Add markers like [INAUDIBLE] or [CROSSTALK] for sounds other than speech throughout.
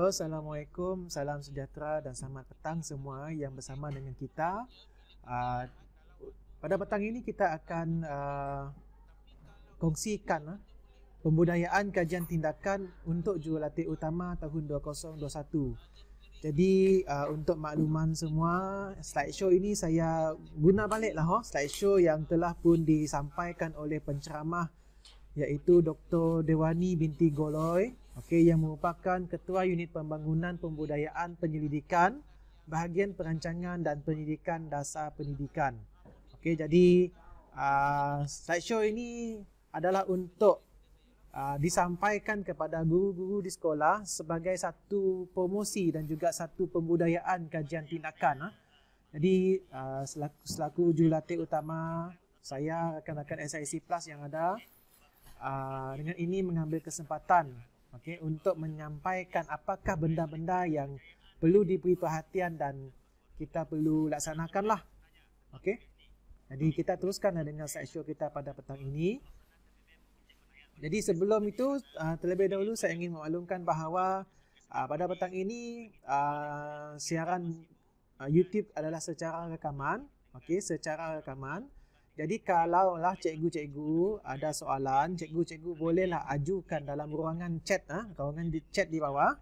Hello, Assalamualaikum, salam sejahtera dan selamat petang semua yang bersama dengan kita. Ah, pada petang ini kita akan ah, kongsikan ah, pembudayaan kajian tindakan untuk jurulatih utama tahun 2021. Jadi untuk makluman semua, slide show ini saya guna balik lah oh, slide show yang telah pun disampaikan oleh penceramah iaitu Dr. Dewani binti Goloi. Okey, yang merupakan Ketua Unit Pembangunan Pembudayaan Penyelidikan Bahagian Perancangan dan Penyelidikan Dasar Pendidikan. Okey, jadi uh, ah, show ini adalah untuk uh, disampaikan kepada guru-guru di sekolah sebagai satu promosi dan juga satu pembudayaan kajian tindakan. Uh. Jadi uh, selaku, selaku jurulatih utama saya rakan-rakan SIC Plus yang ada uh, dengan ini mengambil kesempatan okay, untuk menyampaikan apakah benda-benda yang perlu diberi perhatian dan kita perlu laksanakanlah. Okay, Jadi kita teruskan dengan slideshow kita pada petang ini. Jadi sebelum itu ah, terlebih dahulu saya ingin memaklumkan bahawa ah, pada petang ini ah, siaran YouTube adalah secara rekaman, Okay, secara rekaman. Jadi kalaulah cikgu-cikgu ada soalan, cikgu-cikgu bolehlah ajukan dalam ruangan chat ah, ruangan di chat di bawah.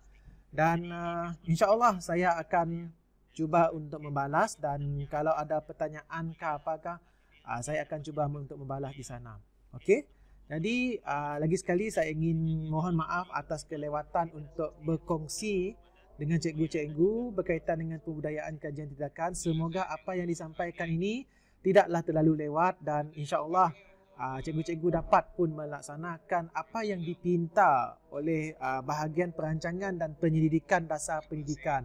Dan uh, insya-Allah saya akan cuba untuk membalas dan kalau ada pertanyaan ke apakah uh, saya akan cuba untuk membalas di sana. Okey. Jadi uh, lagi sekali saya ingin mohon maaf atas kelewatan untuk berkongsi dengan cikgu-cikgu berkaitan dengan pembudayaan kajian tindakan. Semoga apa yang disampaikan ini tidaklah terlalu lewat dan insyaallah uh, cikgu-cikgu dapat pun melaksanakan apa yang dipinta oleh uh, bahagian perancangan dan penyelidikan dasar pendidikan.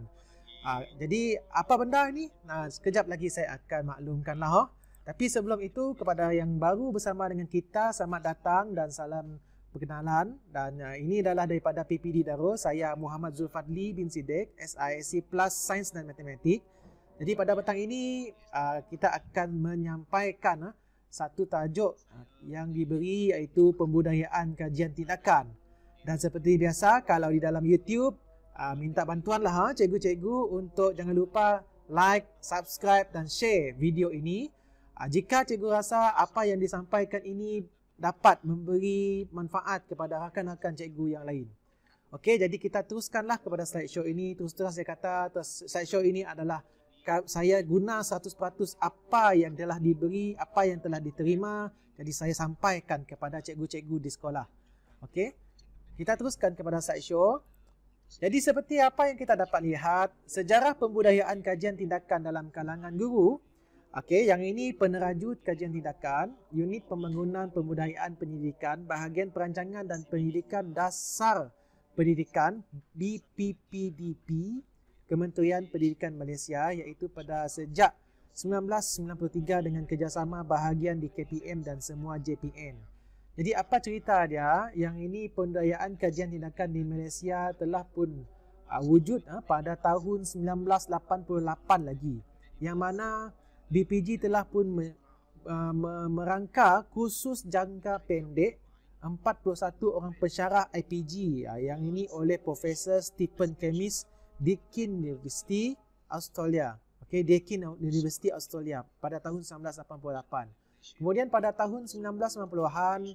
Uh, jadi apa benda ni? Nah, sekejap lagi saya akan maklumkanlah. Huh? Oh. Tapi sebelum itu kepada yang baru bersama dengan kita selamat datang dan salam perkenalan dan uh, ini adalah daripada PPD Darul saya Muhammad Zulfadli bin Sidik SISC Plus Sains dan Matematik jadi pada petang ini ah, kita akan menyampaikan ah, satu tajuk yang diberi iaitu pembudayaan kajian tindakan. Dan seperti biasa kalau di dalam YouTube ah, minta bantuanlah uh, cikgu-cikgu untuk jangan lupa like, subscribe dan share video ini. jika cikgu rasa apa yang disampaikan ini dapat memberi manfaat kepada rakan-rakan cikgu yang lain. Okey, jadi kita teruskanlah kepada slide show ini. Terus terus saya kata slide show ini adalah saya guna 100% apa yang telah diberi, apa yang telah diterima. Jadi saya sampaikan kepada cikgu-cikgu di sekolah. Okey. Kita teruskan kepada side show. Jadi seperti apa yang kita dapat lihat, sejarah pembudayaan kajian tindakan dalam kalangan guru. Okey, yang ini peneraju kajian tindakan, unit pembangunan pembudayaan pendidikan, bahagian perancangan dan penyelidikan dasar pendidikan BPPDP Kementerian Pendidikan Malaysia iaitu pada sejak 1993 dengan kerjasama bahagian di KPM dan semua JPN. Jadi apa cerita dia? Yang ini pendayaan kajian tindakan di Malaysia telah pun uh, wujud uh, pada tahun 1988 lagi. Yang mana BPG telah pun uh, merangka khusus jangka pendek 41 orang pensyarah IPG yang ini oleh Profesor Stephen Kemis. Deakin University Australia. Okay, Deakin University Australia pada tahun 1988. Kemudian pada tahun 1990-an,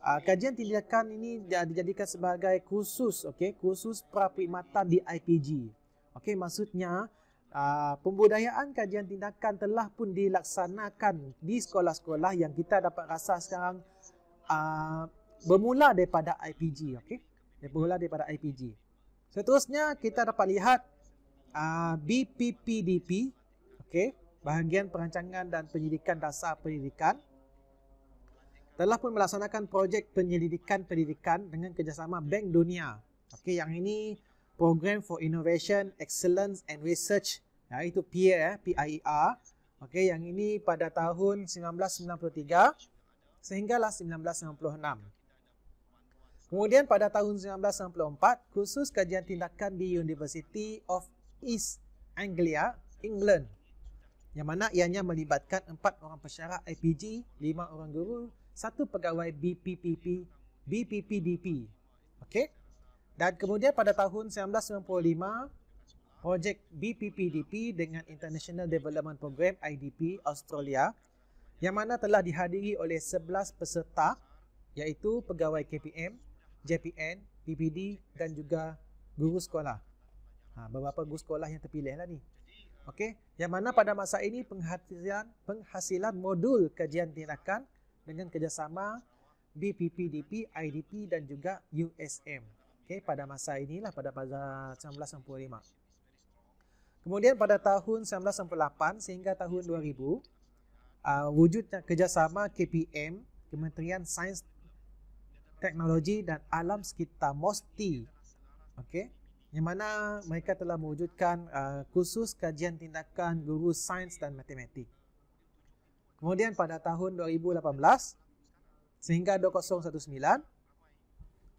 ah, kajian tindakan ini dijadikan sebagai khusus, okay, khusus praperkhidmatan di IPG. Okay, maksudnya ah, pembudayaan kajian tindakan telah pun dilaksanakan di sekolah-sekolah yang kita dapat rasa sekarang ah, bermula daripada IPG, okay? Bermula daripada IPG. Seterusnya kita dapat lihat uh, ah, BPPDP, okay, bahagian perancangan dan penyelidikan dasar pendidikan telah pun melaksanakan projek penyelidikan pendidikan dengan kerjasama Bank Dunia. Okay, yang ini Program for Innovation, Excellence and Research, iaitu ya, PIER, eh, P-I-E-R. Okay, yang ini pada tahun 1993 sehinggalah 1996. Kemudian pada tahun 1994, kursus kajian tindakan di University of East Anglia, England. Yang mana ianya melibatkan empat orang pesyarah IPG, lima orang guru, satu pegawai BPPP, BPPDP. okay, Dan kemudian pada tahun 1995, projek BPPDP dengan International Development Program IDP Australia yang mana telah dihadiri oleh 11 peserta iaitu pegawai KPM, JPN, PPD dan juga guru sekolah. Ha, beberapa guru sekolah yang terpilih lah ni. Okay, yang mana pada masa ini penghasilan penghasilan modul kajian tindakan dengan kerjasama BPPDP, IDP dan juga USM. Okay, pada masa inilah pada pada 1995. Kemudian pada tahun 1998 sehingga tahun 2000, uh, wujudnya kerjasama KPM, Kementerian Sains, teknologi dan alam sekitar MOSTI. Okey. Yang mana mereka telah mewujudkan uh, khusus kajian tindakan guru sains dan matematik. Kemudian pada tahun 2018 sehingga 2019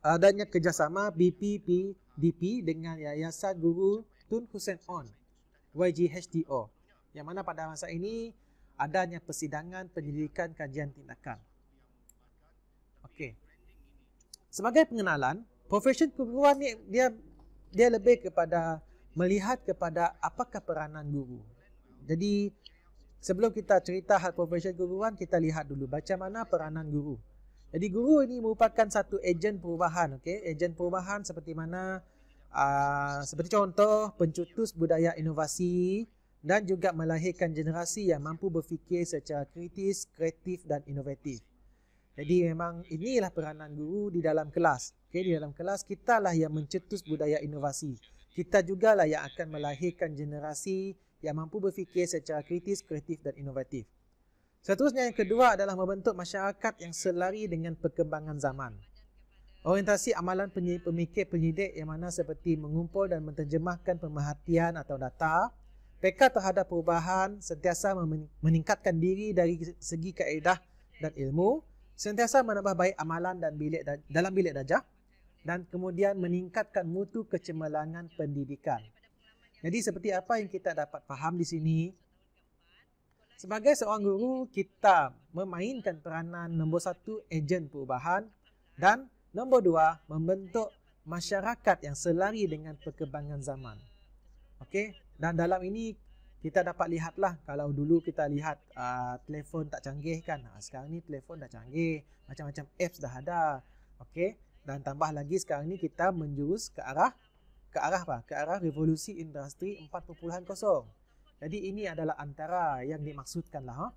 adanya kerjasama BPPDP dengan Yayasan Guru Tun Hussein On YGHTO yang mana pada masa ini adanya persidangan penyelidikan kajian tindakan. Okey sebagai pengenalan, profession perguruan ni dia dia lebih kepada melihat kepada apakah peranan guru. Jadi sebelum kita cerita hal profession perguruan, kita lihat dulu macam mana peranan guru. Jadi guru ini merupakan satu ejen perubahan, okey. Ejen perubahan seperti mana uh, seperti contoh pencetus budaya inovasi dan juga melahirkan generasi yang mampu berfikir secara kritis, kreatif dan inovatif. Jadi memang inilah peranan guru di dalam kelas. Okay, di dalam kelas kita lah yang mencetus budaya inovasi. Kita juga lah yang akan melahirkan generasi yang mampu berfikir secara kritis, kreatif dan inovatif. Seterusnya yang kedua adalah membentuk masyarakat yang selari dengan perkembangan zaman. Orientasi amalan pemikir penyidik yang mana seperti mengumpul dan menterjemahkan pemerhatian atau data, peka terhadap perubahan, sentiasa meningkatkan diri dari segi kaedah dan ilmu, sentiasa menambah baik amalan dan bilik dalam bilik dajah dan kemudian meningkatkan mutu kecemerlangan pendidikan. Jadi seperti apa yang kita dapat faham di sini? Sebagai seorang guru, kita memainkan peranan nombor satu, ejen perubahan dan nombor dua, membentuk masyarakat yang selari dengan perkembangan zaman. Okey, dan dalam ini kita dapat lihatlah kalau dulu kita lihat uh, telefon tak canggih kan ha, sekarang ni telefon dah canggih macam-macam apps dah ada okey dan tambah lagi sekarang ni kita menjurus ke arah ke arah apa ke arah revolusi industri 4.0 jadi ini adalah antara yang dimaksudkan lah ha.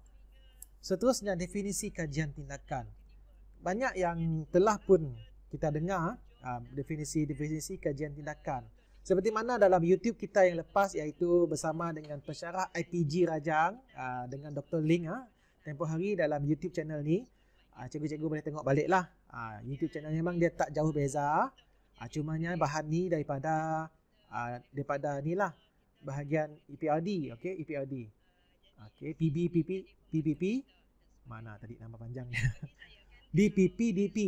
seterusnya definisi kajian tindakan banyak yang telah pun kita dengar uh, ah, definisi-definisi kajian tindakan seperti mana dalam YouTube kita yang lepas iaitu bersama dengan pensyarah IPG Rajang ah, dengan Dr. Ling ah, tempoh hari dalam YouTube channel ni ah, cikgu-cikgu boleh tengok baliklah. lah YouTube channel ni memang dia tak jauh beza cuma nya bahan ni daripada daripada ni lah bahagian EPRD okay, EPRD okay, PB, PP, PPP mana tadi nama panjangnya [LAUGHS] DPP, DP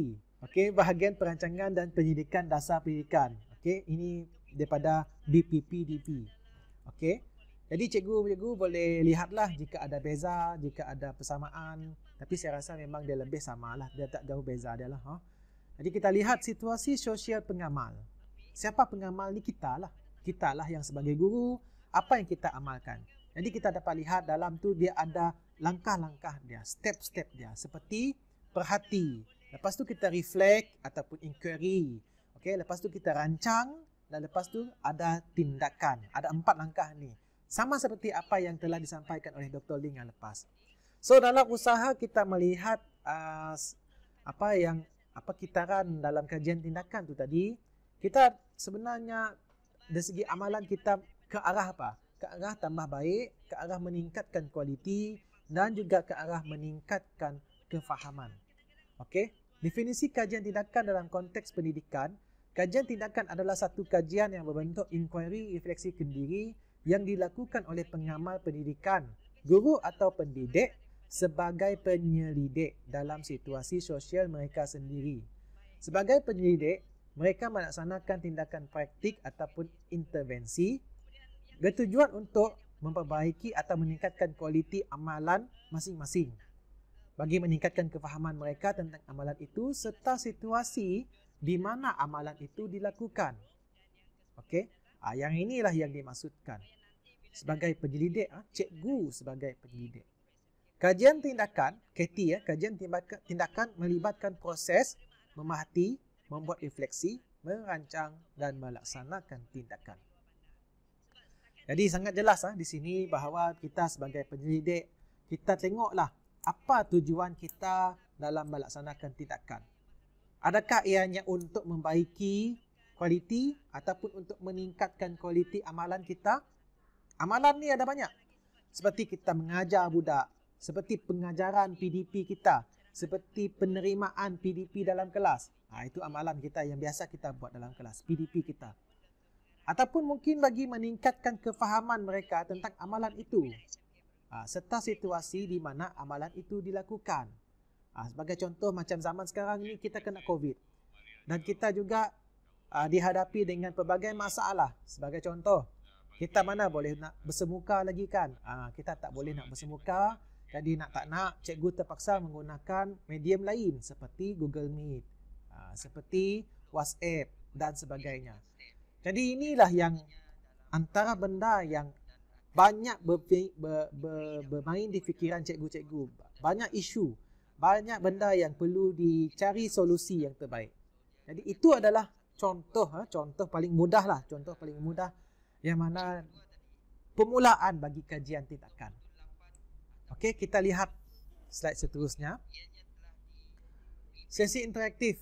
okay, bahagian perancangan dan penyelidikan dasar pendidikan okay, ini daripada BPPDP. Okey. Jadi cikgu-cikgu boleh lihatlah jika ada beza, jika ada persamaan. Tapi saya rasa memang dia lebih sama lah. Dia tak jauh beza dia lah. Huh? Ha. Jadi kita lihat situasi sosial pengamal. Siapa pengamal ni? Kita lah. Kita lah yang sebagai guru. Apa yang kita amalkan? Jadi kita dapat lihat dalam tu dia ada langkah-langkah dia. Step-step dia. Seperti perhati. Lepas tu kita reflect ataupun inquiry. Okay? Lepas tu kita rancang dan lepas tu ada tindakan. Ada empat langkah ni. Sama seperti apa yang telah disampaikan oleh Dr. Ling yang lepas. So dalam usaha kita melihat uh, apa yang apa kitaran dalam kajian tindakan tu tadi, kita sebenarnya dari segi amalan kita ke arah apa? Ke arah tambah baik, ke arah meningkatkan kualiti dan juga ke arah meningkatkan kefahaman. Okey? Definisi kajian tindakan dalam konteks pendidikan, Kajian tindakan adalah satu kajian yang berbentuk inquiry refleksi kendiri yang dilakukan oleh pengamal pendidikan, guru atau pendidik sebagai penyelidik dalam situasi sosial mereka sendiri. Sebagai penyelidik, mereka melaksanakan tindakan praktik ataupun intervensi bertujuan untuk memperbaiki atau meningkatkan kualiti amalan masing-masing bagi meningkatkan kefahaman mereka tentang amalan itu serta situasi di mana amalan itu dilakukan. Okey? Ha, yang inilah yang dimaksudkan. Sebagai penyelidik, ha? cikgu sebagai penyelidik. Kajian tindakan, KT ya, kajian tindakan melibatkan proses memahati, membuat refleksi, merancang dan melaksanakan tindakan. Jadi sangat jelas ha, di sini bahawa kita sebagai penyelidik, kita tengoklah apa tujuan kita dalam melaksanakan tindakan. Adakah ianya untuk membaiki kualiti ataupun untuk meningkatkan kualiti amalan kita? Amalan ni ada banyak. Seperti kita mengajar budak, seperti pengajaran PDP kita, seperti penerimaan PDP dalam kelas. Ha, itu amalan kita yang biasa kita buat dalam kelas, PDP kita. Ataupun mungkin bagi meningkatkan kefahaman mereka tentang amalan itu. Ha, serta situasi di mana amalan itu dilakukan. Ha, sebagai contoh macam zaman sekarang ni kita kena COVID dan kita juga ha, dihadapi dengan pelbagai masalah. Sebagai contoh kita mana boleh nak bersemuka lagi kan? Ha, kita tak boleh nak bersemuka. Jadi nak tak nak cikgu terpaksa menggunakan medium lain seperti Google Meet, ha, seperti WhatsApp dan sebagainya. Jadi inilah yang antara benda yang banyak ber, ber, ber, bermain di fikiran cikgu-cikgu. Banyak isu banyak benda yang perlu dicari solusi yang terbaik. Jadi itu adalah contoh, ha, contoh paling mudah lah, contoh paling mudah yang mana pemulaan bagi kajian tindakan. Okey, kita lihat slide seterusnya. Sesi interaktif.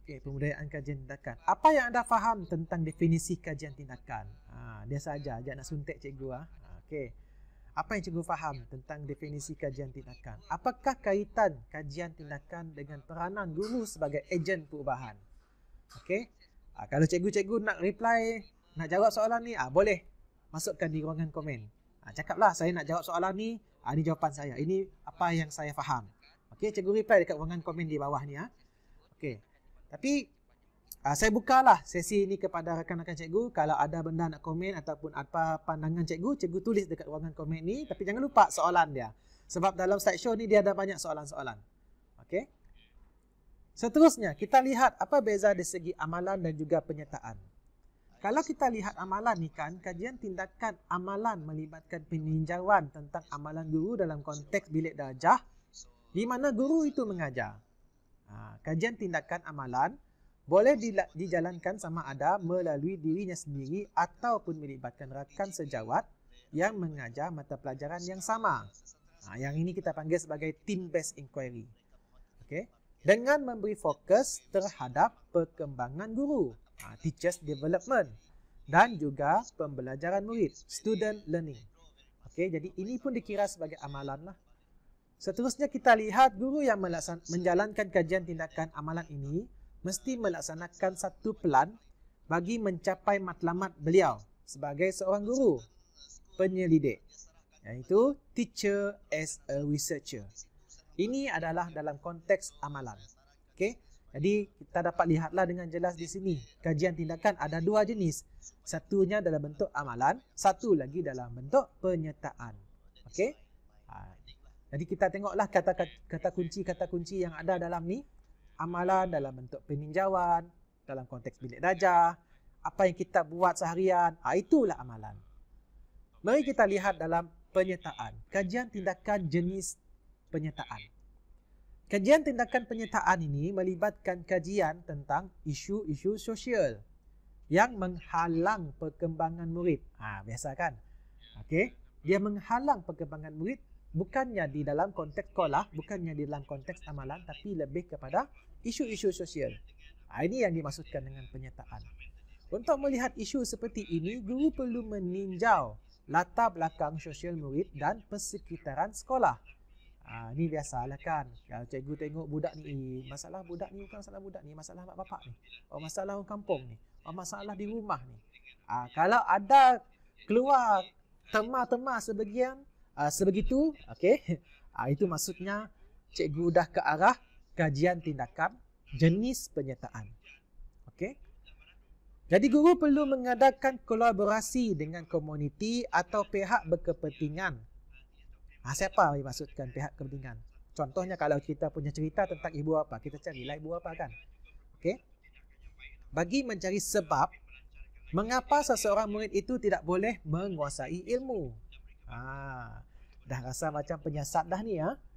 Okey, pemudahan kajian tindakan. Apa yang anda faham tentang definisi kajian tindakan? Ha, dia saja, jangan nak suntik cikgu ah. Ha. Okey apa yang cikgu faham tentang definisi kajian tindakan? Apakah kaitan kajian tindakan dengan peranan guru sebagai ejen perubahan? Okey. Ha, kalau cikgu-cikgu nak reply, nak jawab soalan ni, ah ha, boleh masukkan di ruangan komen. Ha, cakaplah saya nak jawab soalan ni, ha, ini jawapan saya. Ini apa yang saya faham. Okey, cikgu reply dekat ruangan komen di bawah ni ah. Ha. Okey. Tapi uh, saya bukalah sesi ini kepada rakan-rakan cikgu kalau ada benda nak komen ataupun apa pandangan cikgu cikgu tulis dekat ruangan komen ni tapi jangan lupa soalan dia sebab dalam slide show ni dia ada banyak soalan-soalan okey seterusnya kita lihat apa beza dari segi amalan dan juga penyataan kalau kita lihat amalan ni kan, kajian tindakan amalan melibatkan peninjauan tentang amalan guru dalam konteks bilik darjah di mana guru itu mengajar. Ah, kajian tindakan amalan boleh dijalankan sama ada melalui dirinya sendiri ataupun melibatkan rakan sejawat yang mengajar mata pelajaran yang sama. Ha, yang ini kita panggil sebagai team based inquiry. Okay. Dengan memberi fokus terhadap perkembangan guru, ha, teachers development dan juga pembelajaran murid, student learning. Okay, jadi ini pun dikira sebagai amalan lah. Seterusnya kita lihat guru yang menjalankan kajian tindakan amalan ini mesti melaksanakan satu pelan bagi mencapai matlamat beliau sebagai seorang guru penyelidik iaitu teacher as a researcher ini adalah dalam konteks amalan okey jadi kita dapat lihatlah dengan jelas di sini kajian tindakan ada dua jenis satunya dalam bentuk amalan satu lagi dalam bentuk penyertaan okey ha. jadi kita tengoklah kata kata kunci kata kunci yang ada dalam ni amalan dalam bentuk peninjauan, dalam konteks bilik dajah, apa yang kita buat seharian, ah itulah amalan. Mari kita lihat dalam penyertaan, kajian tindakan jenis penyertaan. Kajian tindakan penyertaan ini melibatkan kajian tentang isu-isu sosial yang menghalang perkembangan murid. Ha, biasa kan? Okey. Dia menghalang perkembangan murid bukannya di dalam konteks sekolah, bukannya di dalam konteks amalan tapi lebih kepada isu-isu sosial. Ah, ini yang dimaksudkan dengan penyataan. Untuk melihat isu seperti ini, guru perlu meninjau latar belakang sosial murid dan persekitaran sekolah. Ha, ni biasalah kan. Kalau cikgu tengok budak ni, eh, masalah budak ni bukan masalah budak ni, masalah mak bapak ni. Oh, masalah orang kampung ni. Oh, masalah di rumah ni. Ha, kalau ada keluar tema-tema sebagian, uh, sebegitu, okay. Ha, [LAUGHS] itu maksudnya cikgu dah ke arah kajian tindakan jenis penyertaan. Okey. Jadi guru perlu mengadakan kolaborasi dengan komuniti atau pihak berkepentingan. Ha, siapa yang maksudkan pihak kepentingan? Contohnya kalau kita punya cerita tentang ibu apa, kita cari lah ibu apa kan? Okey. Bagi mencari sebab mengapa seseorang murid itu tidak boleh menguasai ilmu. Ha, dah rasa macam penyiasat dah ni ya. Ha?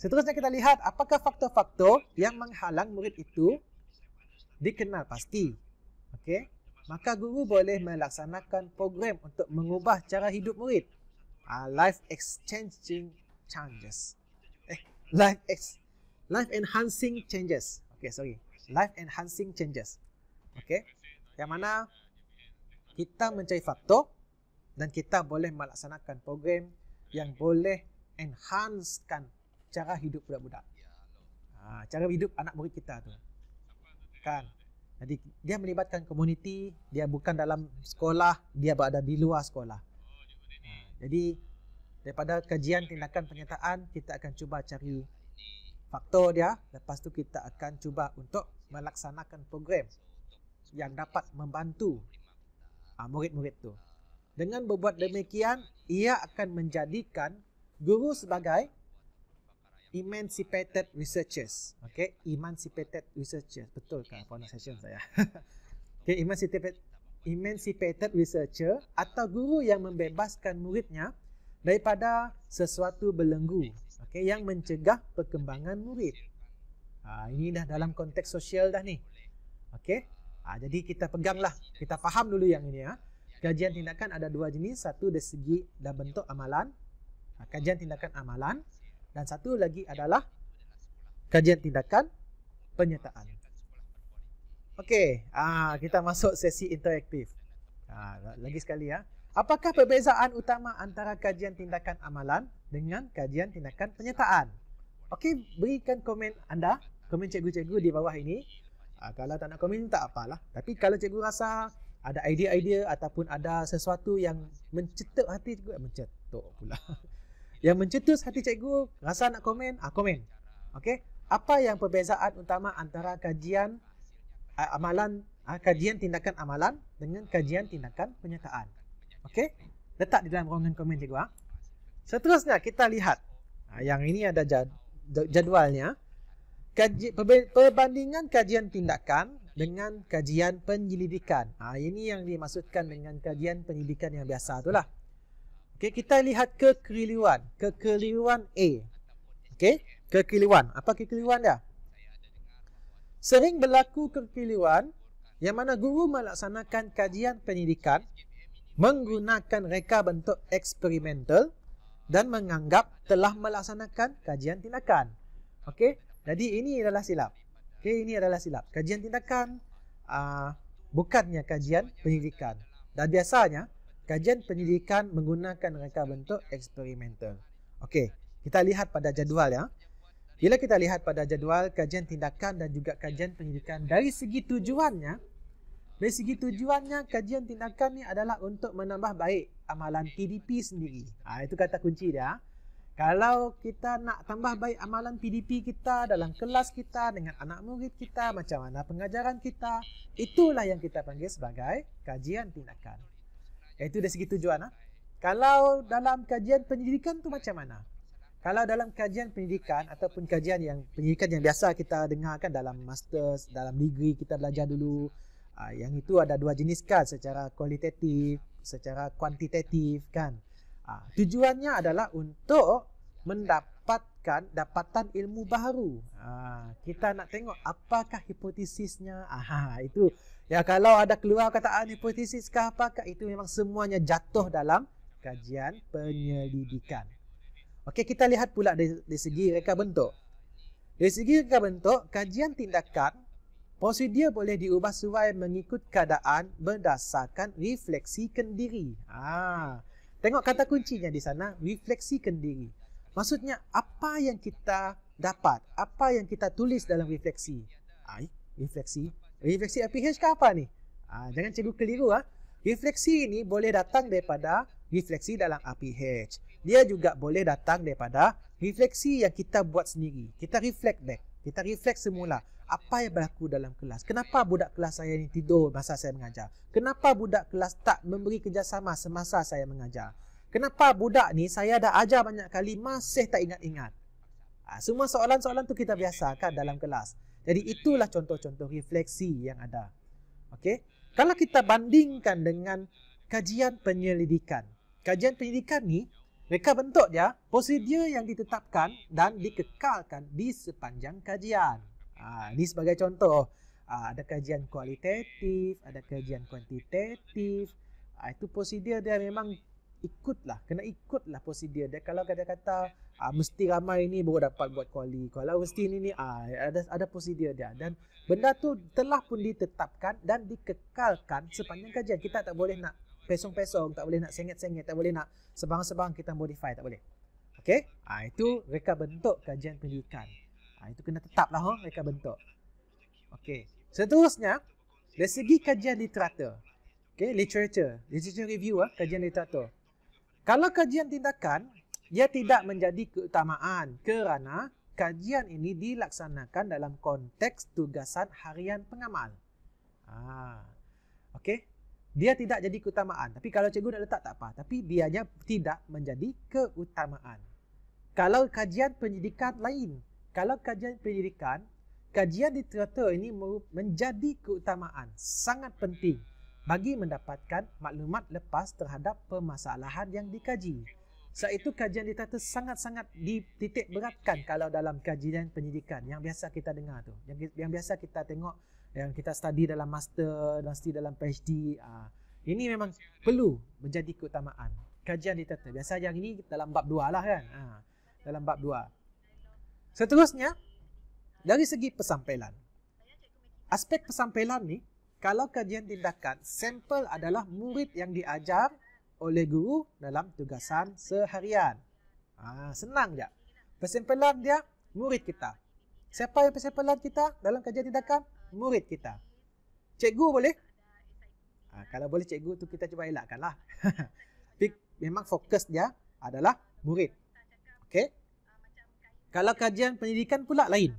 Seterusnya kita lihat apakah faktor-faktor yang menghalang murid itu dikenal pasti. Okey. Maka guru boleh melaksanakan program untuk mengubah cara hidup murid. Uh, life exchanging changes. Eh, life ex life enhancing changes. Okey, sorry. Life enhancing changes. Okey. Yang mana kita mencari faktor dan kita boleh melaksanakan program yang boleh enhancekan cara hidup budak-budak. Ha, cara hidup anak murid kita tu. Kan? Jadi dia melibatkan komuniti, dia bukan dalam sekolah, dia berada di luar sekolah. Ha, jadi daripada kajian tindakan penyertaan, kita akan cuba cari faktor dia. Lepas tu kita akan cuba untuk melaksanakan program yang dapat membantu ha, murid-murid tu. Dengan berbuat demikian, ia akan menjadikan guru sebagai emancipated researchers. Okay, emancipated researchers. Betul kan pronunciation saya? [LAUGHS] okay, emancipated emancipated researcher atau guru yang membebaskan muridnya daripada sesuatu belenggu okay, yang mencegah perkembangan murid. Ha, ini dah dalam konteks sosial dah ni. Okay? Ha, jadi kita peganglah, kita faham dulu yang ini. Ya. Kajian tindakan ada dua jenis, satu dari segi dan bentuk amalan. Ha, kajian tindakan amalan dan satu lagi adalah kajian tindakan penyertaan. Okey, ah kita masuk sesi interaktif. Ah lagi sekali ya. Apakah perbezaan utama antara kajian tindakan amalan dengan kajian tindakan penyertaan? Okey, berikan komen anda, komen cikgu-cikgu di bawah ini. Ah kalau tak nak komen tak apalah, tapi kalau cikgu rasa ada idea-idea ataupun ada sesuatu yang mencetuk hati cikgu, mencetuk pula. Yang mencetus hati cikgu Rasa nak komen ah, Komen Okey Apa yang perbezaan utama Antara kajian ah, Amalan ah, Kajian tindakan amalan Dengan kajian tindakan penyataan okay? Letak di dalam ruangan komen cikgu ah. Seterusnya kita lihat ah, Yang ini ada jad, jadualnya Kaji, Perbandingan kajian tindakan Dengan kajian penyelidikan ah, Ini yang dimaksudkan dengan kajian penyelidikan yang biasa itulah Okay, kita lihat kekeliruan. Kekeliruan A. Okay, kekeliruan. Apa kekeliruan dia? Sering berlaku kekeliruan yang mana guru melaksanakan kajian pendidikan menggunakan reka bentuk eksperimental dan menganggap telah melaksanakan kajian tindakan. Okay, jadi ini adalah silap. Okay, ini adalah silap. Kajian tindakan uh, bukannya kajian pendidikan. Dan biasanya, kajian penyelidikan menggunakan rangka bentuk eksperimental. Okey, kita lihat pada jadual ya. Bila kita lihat pada jadual kajian tindakan dan juga kajian penyelidikan dari segi tujuannya, dari segi tujuannya kajian tindakan ni adalah untuk menambah baik amalan PDP sendiri. Ha, itu kata kunci dia. Ha. Kalau kita nak tambah baik amalan PDP kita dalam kelas kita dengan anak murid kita, macam mana pengajaran kita, itulah yang kita panggil sebagai kajian tindakan. Itu dari segi tujuan. Ha? Kalau dalam kajian penyelidikan tu macam mana? Kalau dalam kajian penyelidikan ataupun kajian yang penyelidikan yang biasa kita dengarkan dalam masters, dalam degree kita belajar dulu ha, yang itu ada dua jenis kan secara kualitatif, secara kuantitatif kan. Ha, tujuannya adalah untuk mendapatkan dapatan ilmu baru. Kita nak tengok apakah hipotesisnya. Aha, itu Ya kalau ada keluar kataan hipotesis ke apa ke itu memang semuanya jatuh dalam kajian penyelidikan. Okey kita lihat pula dari, dari segi reka bentuk. Dari segi reka bentuk, kajian tindakan prosedur boleh diubah sesuai mengikut keadaan berdasarkan refleksi kendiri. Ah, tengok kata kuncinya di sana, refleksi kendiri. Maksudnya apa yang kita dapat, apa yang kita tulis dalam refleksi. Ah, refleksi Refleksi RPH ke apa ni? Ha, jangan cikgu keliru ah. Ha? Refleksi ini boleh datang daripada refleksi dalam RPH. Dia juga boleh datang daripada refleksi yang kita buat sendiri. Kita reflect back. Kita reflect semula. Apa yang berlaku dalam kelas? Kenapa budak kelas saya ni tidur masa saya mengajar? Kenapa budak kelas tak memberi kerjasama semasa saya mengajar? Kenapa budak ni saya dah ajar banyak kali masih tak ingat-ingat? Ha, semua soalan-soalan tu kita biasakan dalam kelas. Jadi itulah contoh-contoh refleksi yang ada. Okey. Kalau kita bandingkan dengan kajian penyelidikan. Kajian penyelidikan ni mereka bentuk dia prosedur yang ditetapkan dan dikekalkan di sepanjang kajian. Ah ha, ni sebagai contoh. Ha, ada kajian kualitatif, ada kajian kuantitatif. Ha, itu prosedur dia memang ikutlah, kena ikutlah prosedur dia. Kalau kata-kata uh, mesti ramai ni baru dapat buat kuali kalau mesti ni ni uh, ada ada prosedur dia dan benda tu telah pun ditetapkan dan dikekalkan sepanjang kajian kita tak boleh nak pesong-pesong tak boleh nak sengit-sengit tak boleh nak sebang-sebang kita modify tak boleh okey ha, uh, itu reka bentuk kajian pendidikan ha, uh, itu kena tetaplah ha huh? reka bentuk okey seterusnya dari segi kajian literatur okey literature literature review ah uh, kajian literatur kalau kajian tindakan ia tidak menjadi keutamaan kerana kajian ini dilaksanakan dalam konteks tugasan harian pengamal. Ah, ha, okay. Dia tidak jadi keutamaan. Tapi kalau cikgu nak letak tak apa. Tapi dianya tidak menjadi keutamaan. Kalau kajian pendidikan lain. Kalau kajian penyidikan, kajian literatur ini menjadi keutamaan. Sangat penting bagi mendapatkan maklumat lepas terhadap permasalahan yang dikaji. Sebab itu kajian ditata sangat-sangat dititik beratkan kalau dalam kajian penyidikan yang biasa kita dengar tu. Yang, yang biasa kita tengok yang kita study dalam master dan study dalam PhD. Uh, ah, ini memang perlu menjadi keutamaan. Kajian ditata. Biasa yang ini dalam bab dua lah kan. Uh, dalam bab dua. Seterusnya, dari segi pesampelan. Aspek pesampelan ni, kalau kajian tindakan, sampel adalah murid yang diajar oleh guru dalam tugasan seharian. Ha, senang je. Persimpulan dia, murid kita. Siapa yang persimpulan kita dalam kajian tindakan? Murid kita. Cikgu boleh? Ha, kalau boleh cikgu tu kita cuba elakkan lah. [LAUGHS] Memang fokus dia adalah murid. Okay? Kalau kajian pendidikan pula lain.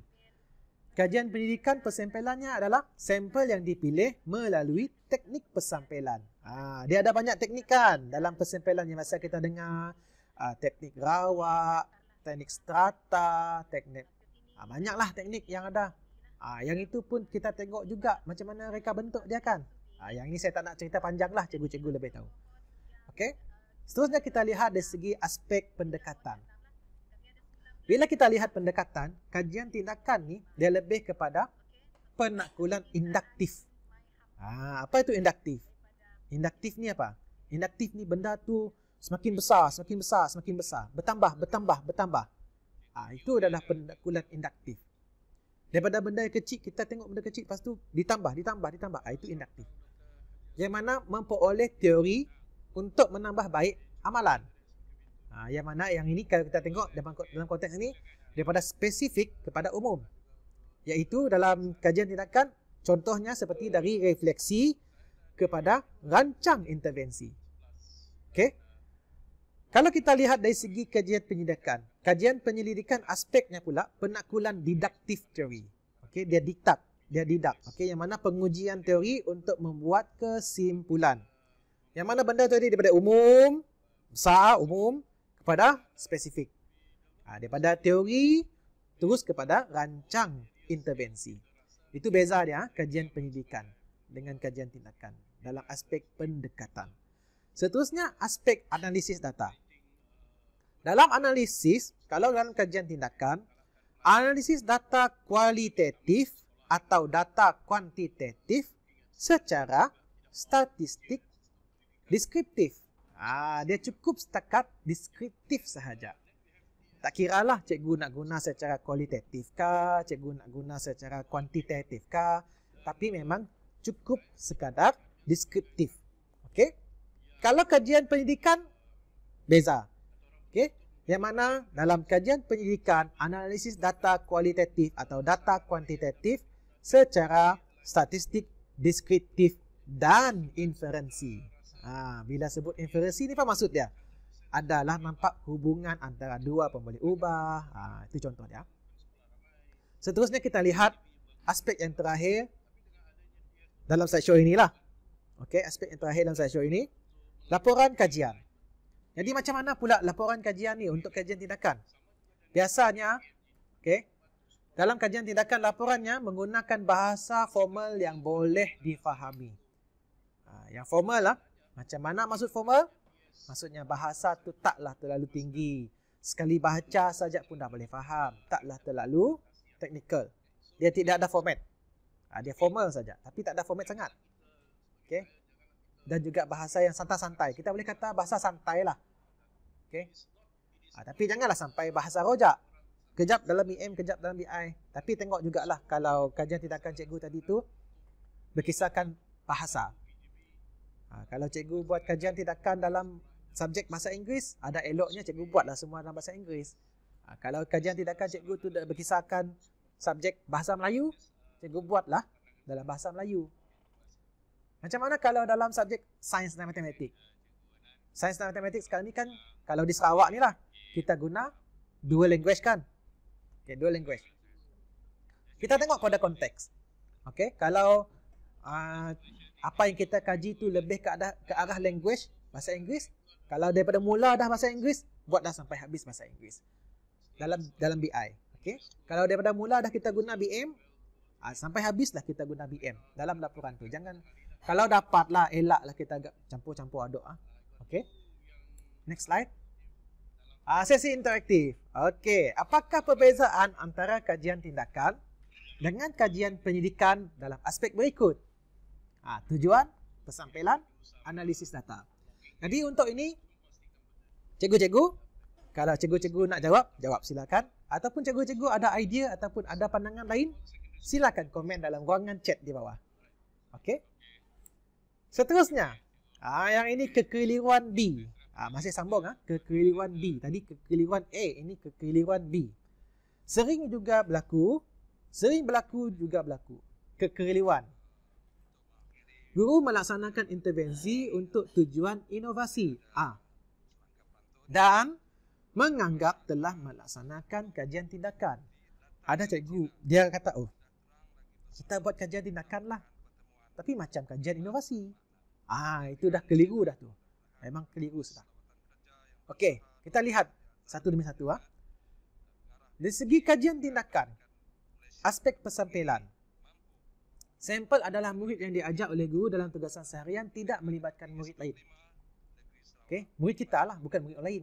Kajian pendidikan persempelannya adalah sampel yang dipilih melalui teknik persampelan. Ha, dia ada banyak teknik kan dalam persempelan yang masa kita dengar uh, teknik rawak, teknik strata, teknik uh, banyaklah teknik yang ada. Uh, yang itu pun kita tengok juga macam mana reka bentuk dia kan. Uh, yang ini saya tak nak cerita panjang lah cikgu-cikgu lebih tahu. Okey. Seterusnya kita lihat dari segi aspek pendekatan. Bila kita lihat pendekatan, kajian tindakan ni dia lebih kepada penakulan induktif. Ah, apa itu induktif? Induktif ni apa? Induktif ni benda tu semakin besar, semakin besar, semakin besar. Bertambah, bertambah, bertambah. Ha, itu adalah pendakulan induktif. Daripada benda yang kecil, kita tengok benda kecil, lepas tu ditambah, ditambah, ditambah. Ha, itu induktif. Yang mana memperoleh teori untuk menambah baik amalan. Ha, yang mana yang ini kalau kita tengok dalam, konteks ini, daripada spesifik kepada umum. Iaitu dalam kajian tindakan, contohnya seperti dari refleksi, kepada rancang intervensi. Okey. Kalau kita lihat dari segi kajian penyelidikan, kajian penyelidikan aspeknya pula penakulan deductive theory. Okey, dia diktat, dia didak. Okey, yang mana pengujian teori untuk membuat kesimpulan. Yang mana benda tadi daripada umum, sah umum kepada spesifik. Ha, daripada teori terus kepada rancang intervensi. Itu beza dia ha, kajian penyelidikan dengan kajian tindakan dalam aspek pendekatan. Seterusnya aspek analisis data. Dalam analisis, kalau dalam kajian tindakan, analisis data kualitatif atau data kuantitatif secara statistik deskriptif. Ah, dia cukup setakat deskriptif sahaja. Tak kira lah cikgu nak guna secara kualitatif kah, cikgu nak guna secara kuantitatif kah, tapi memang cukup sekadar deskriptif. Okey. Kalau kajian penyidikan beza. Okey. Di mana dalam kajian penyidikan analisis data kualitatif atau data kuantitatif secara statistik deskriptif dan inferensi. Ha, bila sebut inferensi ni apa maksud dia? Adalah nampak hubungan antara dua pemboleh ubah. Ha, itu contoh dia. Seterusnya kita lihat aspek yang terakhir dalam show inilah. Okey, aspek yang terakhir dalam show ini. Laporan kajian. Jadi macam mana pula laporan kajian ni untuk kajian tindakan? Biasanya, okey, dalam kajian tindakan laporannya menggunakan bahasa formal yang boleh difahami. Ha, yang formal lah. Macam mana maksud formal? Maksudnya bahasa tu taklah terlalu tinggi. Sekali baca saja pun dah boleh faham. Taklah terlalu teknikal. Dia tidak ada format. Uh, dia formal saja tapi tak ada format sangat. okay? Dan juga bahasa yang santai-santai. Kita boleh kata bahasa santai lah. okay? Uh, ah, tapi janganlah sampai bahasa rojak. Kejap dalam BM, e kejap dalam BI. Tapi tengok juga lah kalau kajian tindakan cikgu tadi tu berkisarkan bahasa. Ha, kalau cikgu buat kajian tindakan dalam subjek bahasa Inggeris, ada eloknya cikgu buatlah semua dalam bahasa Inggeris. Ha, kalau kajian tindakan cikgu tu berkisarkan subjek bahasa Melayu, cikgu buatlah dalam bahasa Melayu. Macam mana kalau dalam subjek sains dan matematik? Sains dan matematik sekarang ni kan kalau di Sarawak ni lah kita guna dua language kan? Okay, dua language. Kita tengok pada konteks. Okay, kalau uh, apa yang kita kaji tu lebih ke, ada, ke arah language, bahasa Inggeris, kalau daripada mula dah bahasa Inggeris, buat dah sampai habis bahasa Inggeris. Dalam dalam BI. Okay. Kalau daripada mula dah kita guna BM, Ah, sampai habislah kita guna BM dalam laporan tu. Jangan kalau dapatlah elaklah kita agak campur-campur aduk ah. Okey. Next slide. Ah sesi interaktif. Okey, apakah perbezaan antara kajian tindakan dengan kajian penyidikan dalam aspek berikut? Ah tujuan, pesampelan, analisis data. Jadi untuk ini cikgu-cikgu kalau cikgu-cikgu nak jawab, jawab silakan ataupun cikgu-cikgu ada idea ataupun ada pandangan lain silakan komen dalam ruangan chat di bawah. Okey. Seterusnya, ah yang ini kekeliruan B. Ah masih sambung ah kekeliruan B. Tadi kekeliruan A, ini kekeliruan B. Sering juga berlaku, sering berlaku juga berlaku. Kekeliruan. Guru melaksanakan intervensi untuk tujuan inovasi. A Dan menganggap telah melaksanakan kajian tindakan. Ada cikgu dia kata oh kita buat kajian tindakan lah. Tapi macam kajian inovasi. Ah, itu dah keliru dah tu. Memang keliru sudah. Okey, kita lihat satu demi satu ah. Ha? Dari segi kajian tindakan, aspek pesampilan. Sampel adalah murid yang diajak oleh guru dalam tugasan seharian tidak melibatkan murid lain. Okey, murid kita lah, bukan murid lain.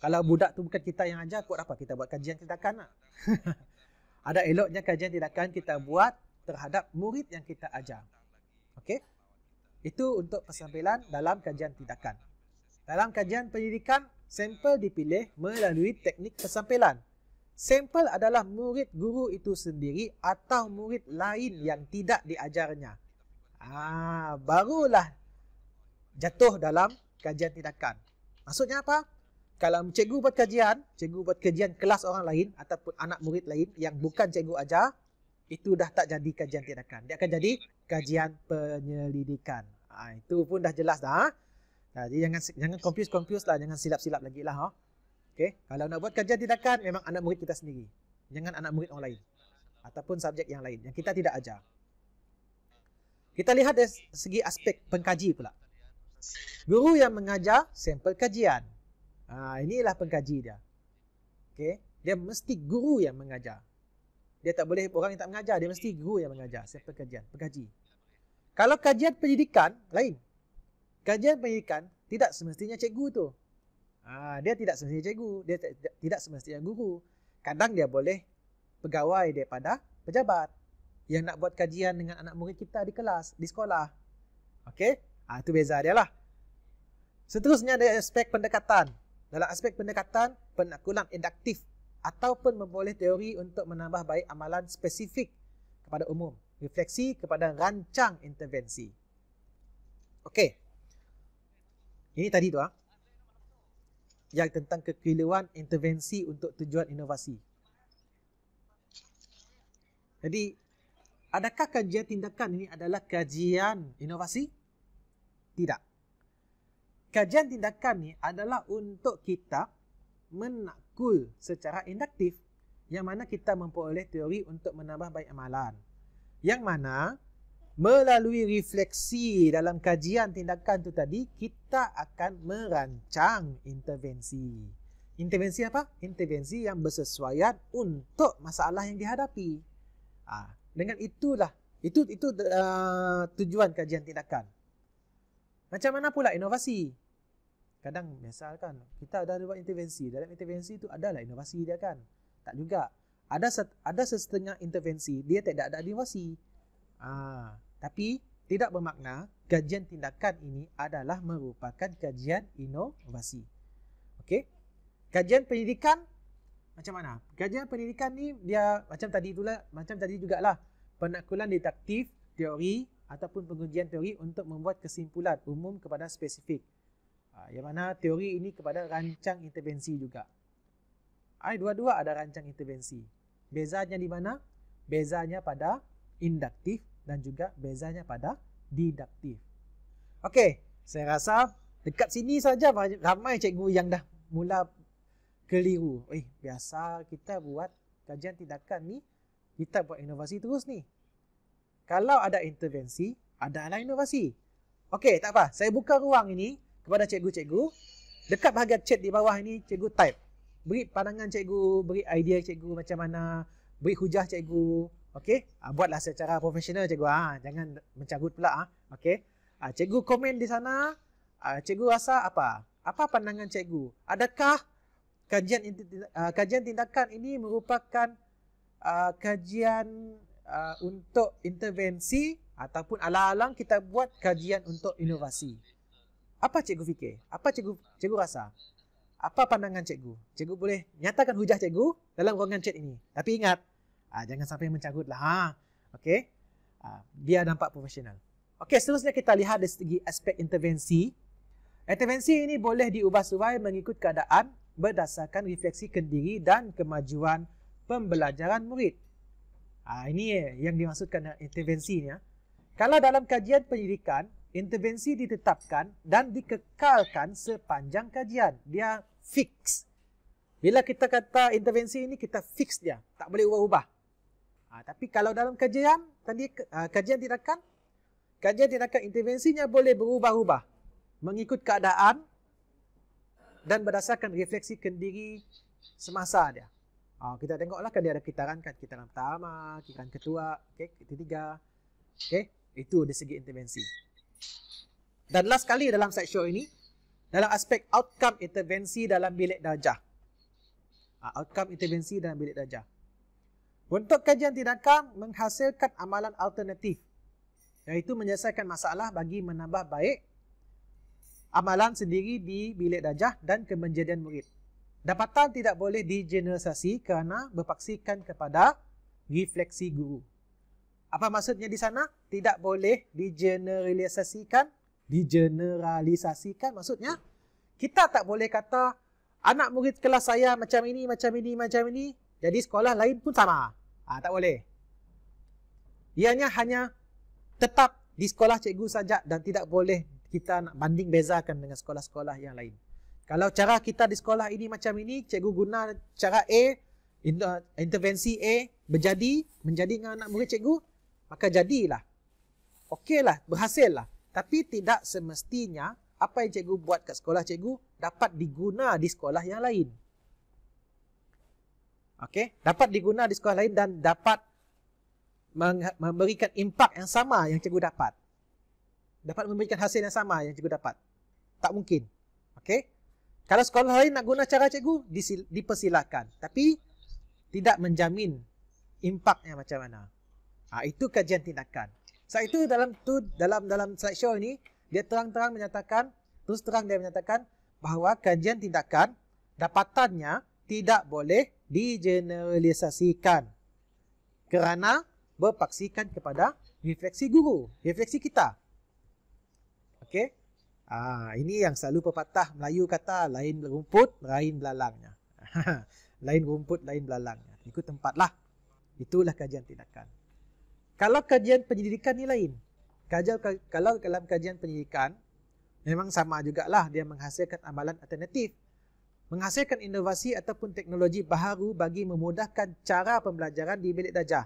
Kalau budak tu bukan kita yang ajar, kok apa kita buat kajian tindakan lah. [LAUGHS] ada eloknya kajian tindakan kita buat terhadap murid yang kita ajar. Okey? Itu untuk persampilan dalam kajian tindakan. Dalam kajian pendidikan, sampel dipilih melalui teknik persampilan. Sampel adalah murid guru itu sendiri atau murid lain yang tidak diajarnya. Ah, barulah jatuh dalam kajian tindakan. Maksudnya apa? kalau cikgu buat kajian, cikgu buat kajian kelas orang lain ataupun anak murid lain yang bukan cikgu ajar, itu dah tak jadi kajian tindakan. Dia akan jadi kajian penyelidikan. Ha, itu pun dah jelas dah. Ha. Ha, jadi jangan jangan confuse-confuse lah, jangan silap-silap lagi lah. Ha. Okay. Kalau nak buat kajian tindakan, memang anak murid kita sendiri. Jangan anak murid orang lain. Ataupun subjek yang lain yang kita tidak ajar. Kita lihat dari segi aspek pengkaji pula. Guru yang mengajar sampel kajian. Ha, inilah pengkaji dia. Okay. Dia mesti guru yang mengajar. Dia tak boleh orang yang tak mengajar. Dia mesti guru yang mengajar. Siapa pengkajian? Pengkaji. Kalau kajian penyidikan lain. Kajian penyidikan tidak semestinya cikgu tu. Ha, dia tidak semestinya cikgu. Dia tidak semestinya guru. Kadang dia boleh pegawai daripada pejabat yang nak buat kajian dengan anak murid kita di kelas, di sekolah. Okay? Ha, itu beza dia lah. Seterusnya ada aspek pendekatan dalam aspek pendekatan penakulan induktif ataupun memboleh teori untuk menambah baik amalan spesifik kepada umum refleksi kepada rancang intervensi okey ini tadi tu ah yang tentang kekeliruan intervensi untuk tujuan inovasi jadi adakah kajian tindakan ini adalah kajian inovasi tidak kajian tindakan ni adalah untuk kita menakul secara induktif yang mana kita memperoleh teori untuk menambah baik amalan. Yang mana melalui refleksi dalam kajian tindakan tu tadi kita akan merancang intervensi. Intervensi apa? Intervensi yang bersesuaian untuk masalah yang dihadapi. ha, dengan itulah itu itu uh, tujuan kajian tindakan. Macam mana pula inovasi? kadang misal kan kita ada buat intervensi dalam intervensi tu adalah inovasi dia kan tak juga ada set, ada setengah intervensi dia tidak ada inovasi ah tapi tidak bermakna kajian tindakan ini adalah merupakan kajian inovasi okey kajian pendidikan macam mana kajian pendidikan ni dia macam tadi itulah macam tadi jugalah penakulan detektif teori ataupun pengujian teori untuk membuat kesimpulan umum kepada spesifik Ah, yang mana teori ini kepada rancang intervensi juga. Ah, dua-dua ada rancang intervensi. Bezanya di mana? Bezanya pada induktif dan juga bezanya pada deduktif. Okey, saya rasa dekat sini saja ramai cikgu yang dah mula keliru. Eh, biasa kita buat kajian tindakan ni, kita buat inovasi terus ni. Kalau ada intervensi, ada lah inovasi. Okey, tak apa. Saya buka ruang ini kepada cikgu-cikgu dekat bahagian chat di bawah ini cikgu type beri pandangan cikgu beri idea cikgu macam mana beri hujah cikgu okey ah, buatlah secara profesional cikgu ha jangan mencabut pula ah okey ah, cikgu komen di sana cikgu rasa apa apa pandangan cikgu adakah kajian kajian tindakan ini merupakan kajian untuk intervensi ataupun alang-alang kita buat kajian untuk inovasi apa cikgu fikir? Apa cikgu cikgu rasa? Apa pandangan cikgu? Cikgu boleh nyatakan hujah cikgu dalam ruangan chat ini. Tapi ingat, uh, jangan sampai mencarutlah. Ha? Okay? Ah, biar nampak profesional. Okay, seterusnya kita lihat dari segi aspek intervensi. Intervensi ini boleh diubah suai mengikut keadaan berdasarkan refleksi kendiri dan kemajuan pembelajaran murid. Ha, ini yang dimaksudkan intervensi ni. Ya. Kalau dalam kajian penyelidikan intervensi ditetapkan dan dikekalkan sepanjang kajian. Dia fix. Bila kita kata intervensi ini, kita fix dia. Tak boleh ubah-ubah. Ha, tapi kalau dalam kajian, tadi ha, kajian tindakan, kajian tindakan intervensinya boleh berubah-ubah. Mengikut keadaan dan berdasarkan refleksi kendiri semasa dia. Ha, kita tengoklah kan dia ada kitaran kan. Kitaran pertama, kitaran ketua, okay, ketiga. Okay? Itu dari segi intervensi. Dan last kali dalam side show ini, dalam aspek outcome intervensi dalam bilik darjah. Ha, outcome intervensi dalam bilik darjah. Untuk kajian tindakan, menghasilkan amalan alternatif. Iaitu menyelesaikan masalah bagi menambah baik amalan sendiri di bilik darjah dan kemenjadian murid. Dapatan tidak boleh digeneralisasi kerana berpaksikan kepada refleksi guru. Apa maksudnya di sana? Tidak boleh digeneralisasikan. Digeneralisasikan maksudnya kita tak boleh kata anak murid kelas saya macam ini, macam ini, macam ini. Jadi sekolah lain pun sama. Ha, tak boleh. Ianya hanya tetap di sekolah cikgu saja dan tidak boleh kita nak banding bezakan dengan sekolah-sekolah yang lain. Kalau cara kita di sekolah ini macam ini, cikgu guna cara A, intervensi A, berjadi, menjadi dengan anak murid cikgu, maka jadilah. Okeylah, berhasil lah. Tapi tidak semestinya apa yang cikgu buat kat sekolah cikgu dapat diguna di sekolah yang lain. Okey, dapat diguna di sekolah lain dan dapat memberikan impak yang sama yang cikgu dapat. Dapat memberikan hasil yang sama yang cikgu dapat. Tak mungkin. Okey. Kalau sekolah lain nak guna cara cikgu, dipersilakan. Tapi tidak menjamin impaknya macam mana. Ha, itu kajian tindakan. Sebab itu dalam tu dalam dalam slide show ini dia terang-terang menyatakan terus terang dia menyatakan bahawa kajian tindakan dapatannya tidak boleh digeneralisasikan kerana berpaksikan kepada refleksi guru, refleksi kita. Okey? Ah, ini yang selalu pepatah Melayu kata lain rumput, lain belalangnya. [LAUGHS] lain rumput, lain belalangnya. Ikut tempatlah. Itulah kajian tindakan. Kalau kajian penyelidikan ni lain. Kajian, kalau dalam kajian penyelidikan, memang sama juga lah dia menghasilkan amalan alternatif. Menghasilkan inovasi ataupun teknologi baru bagi memudahkan cara pembelajaran di bilik darjah.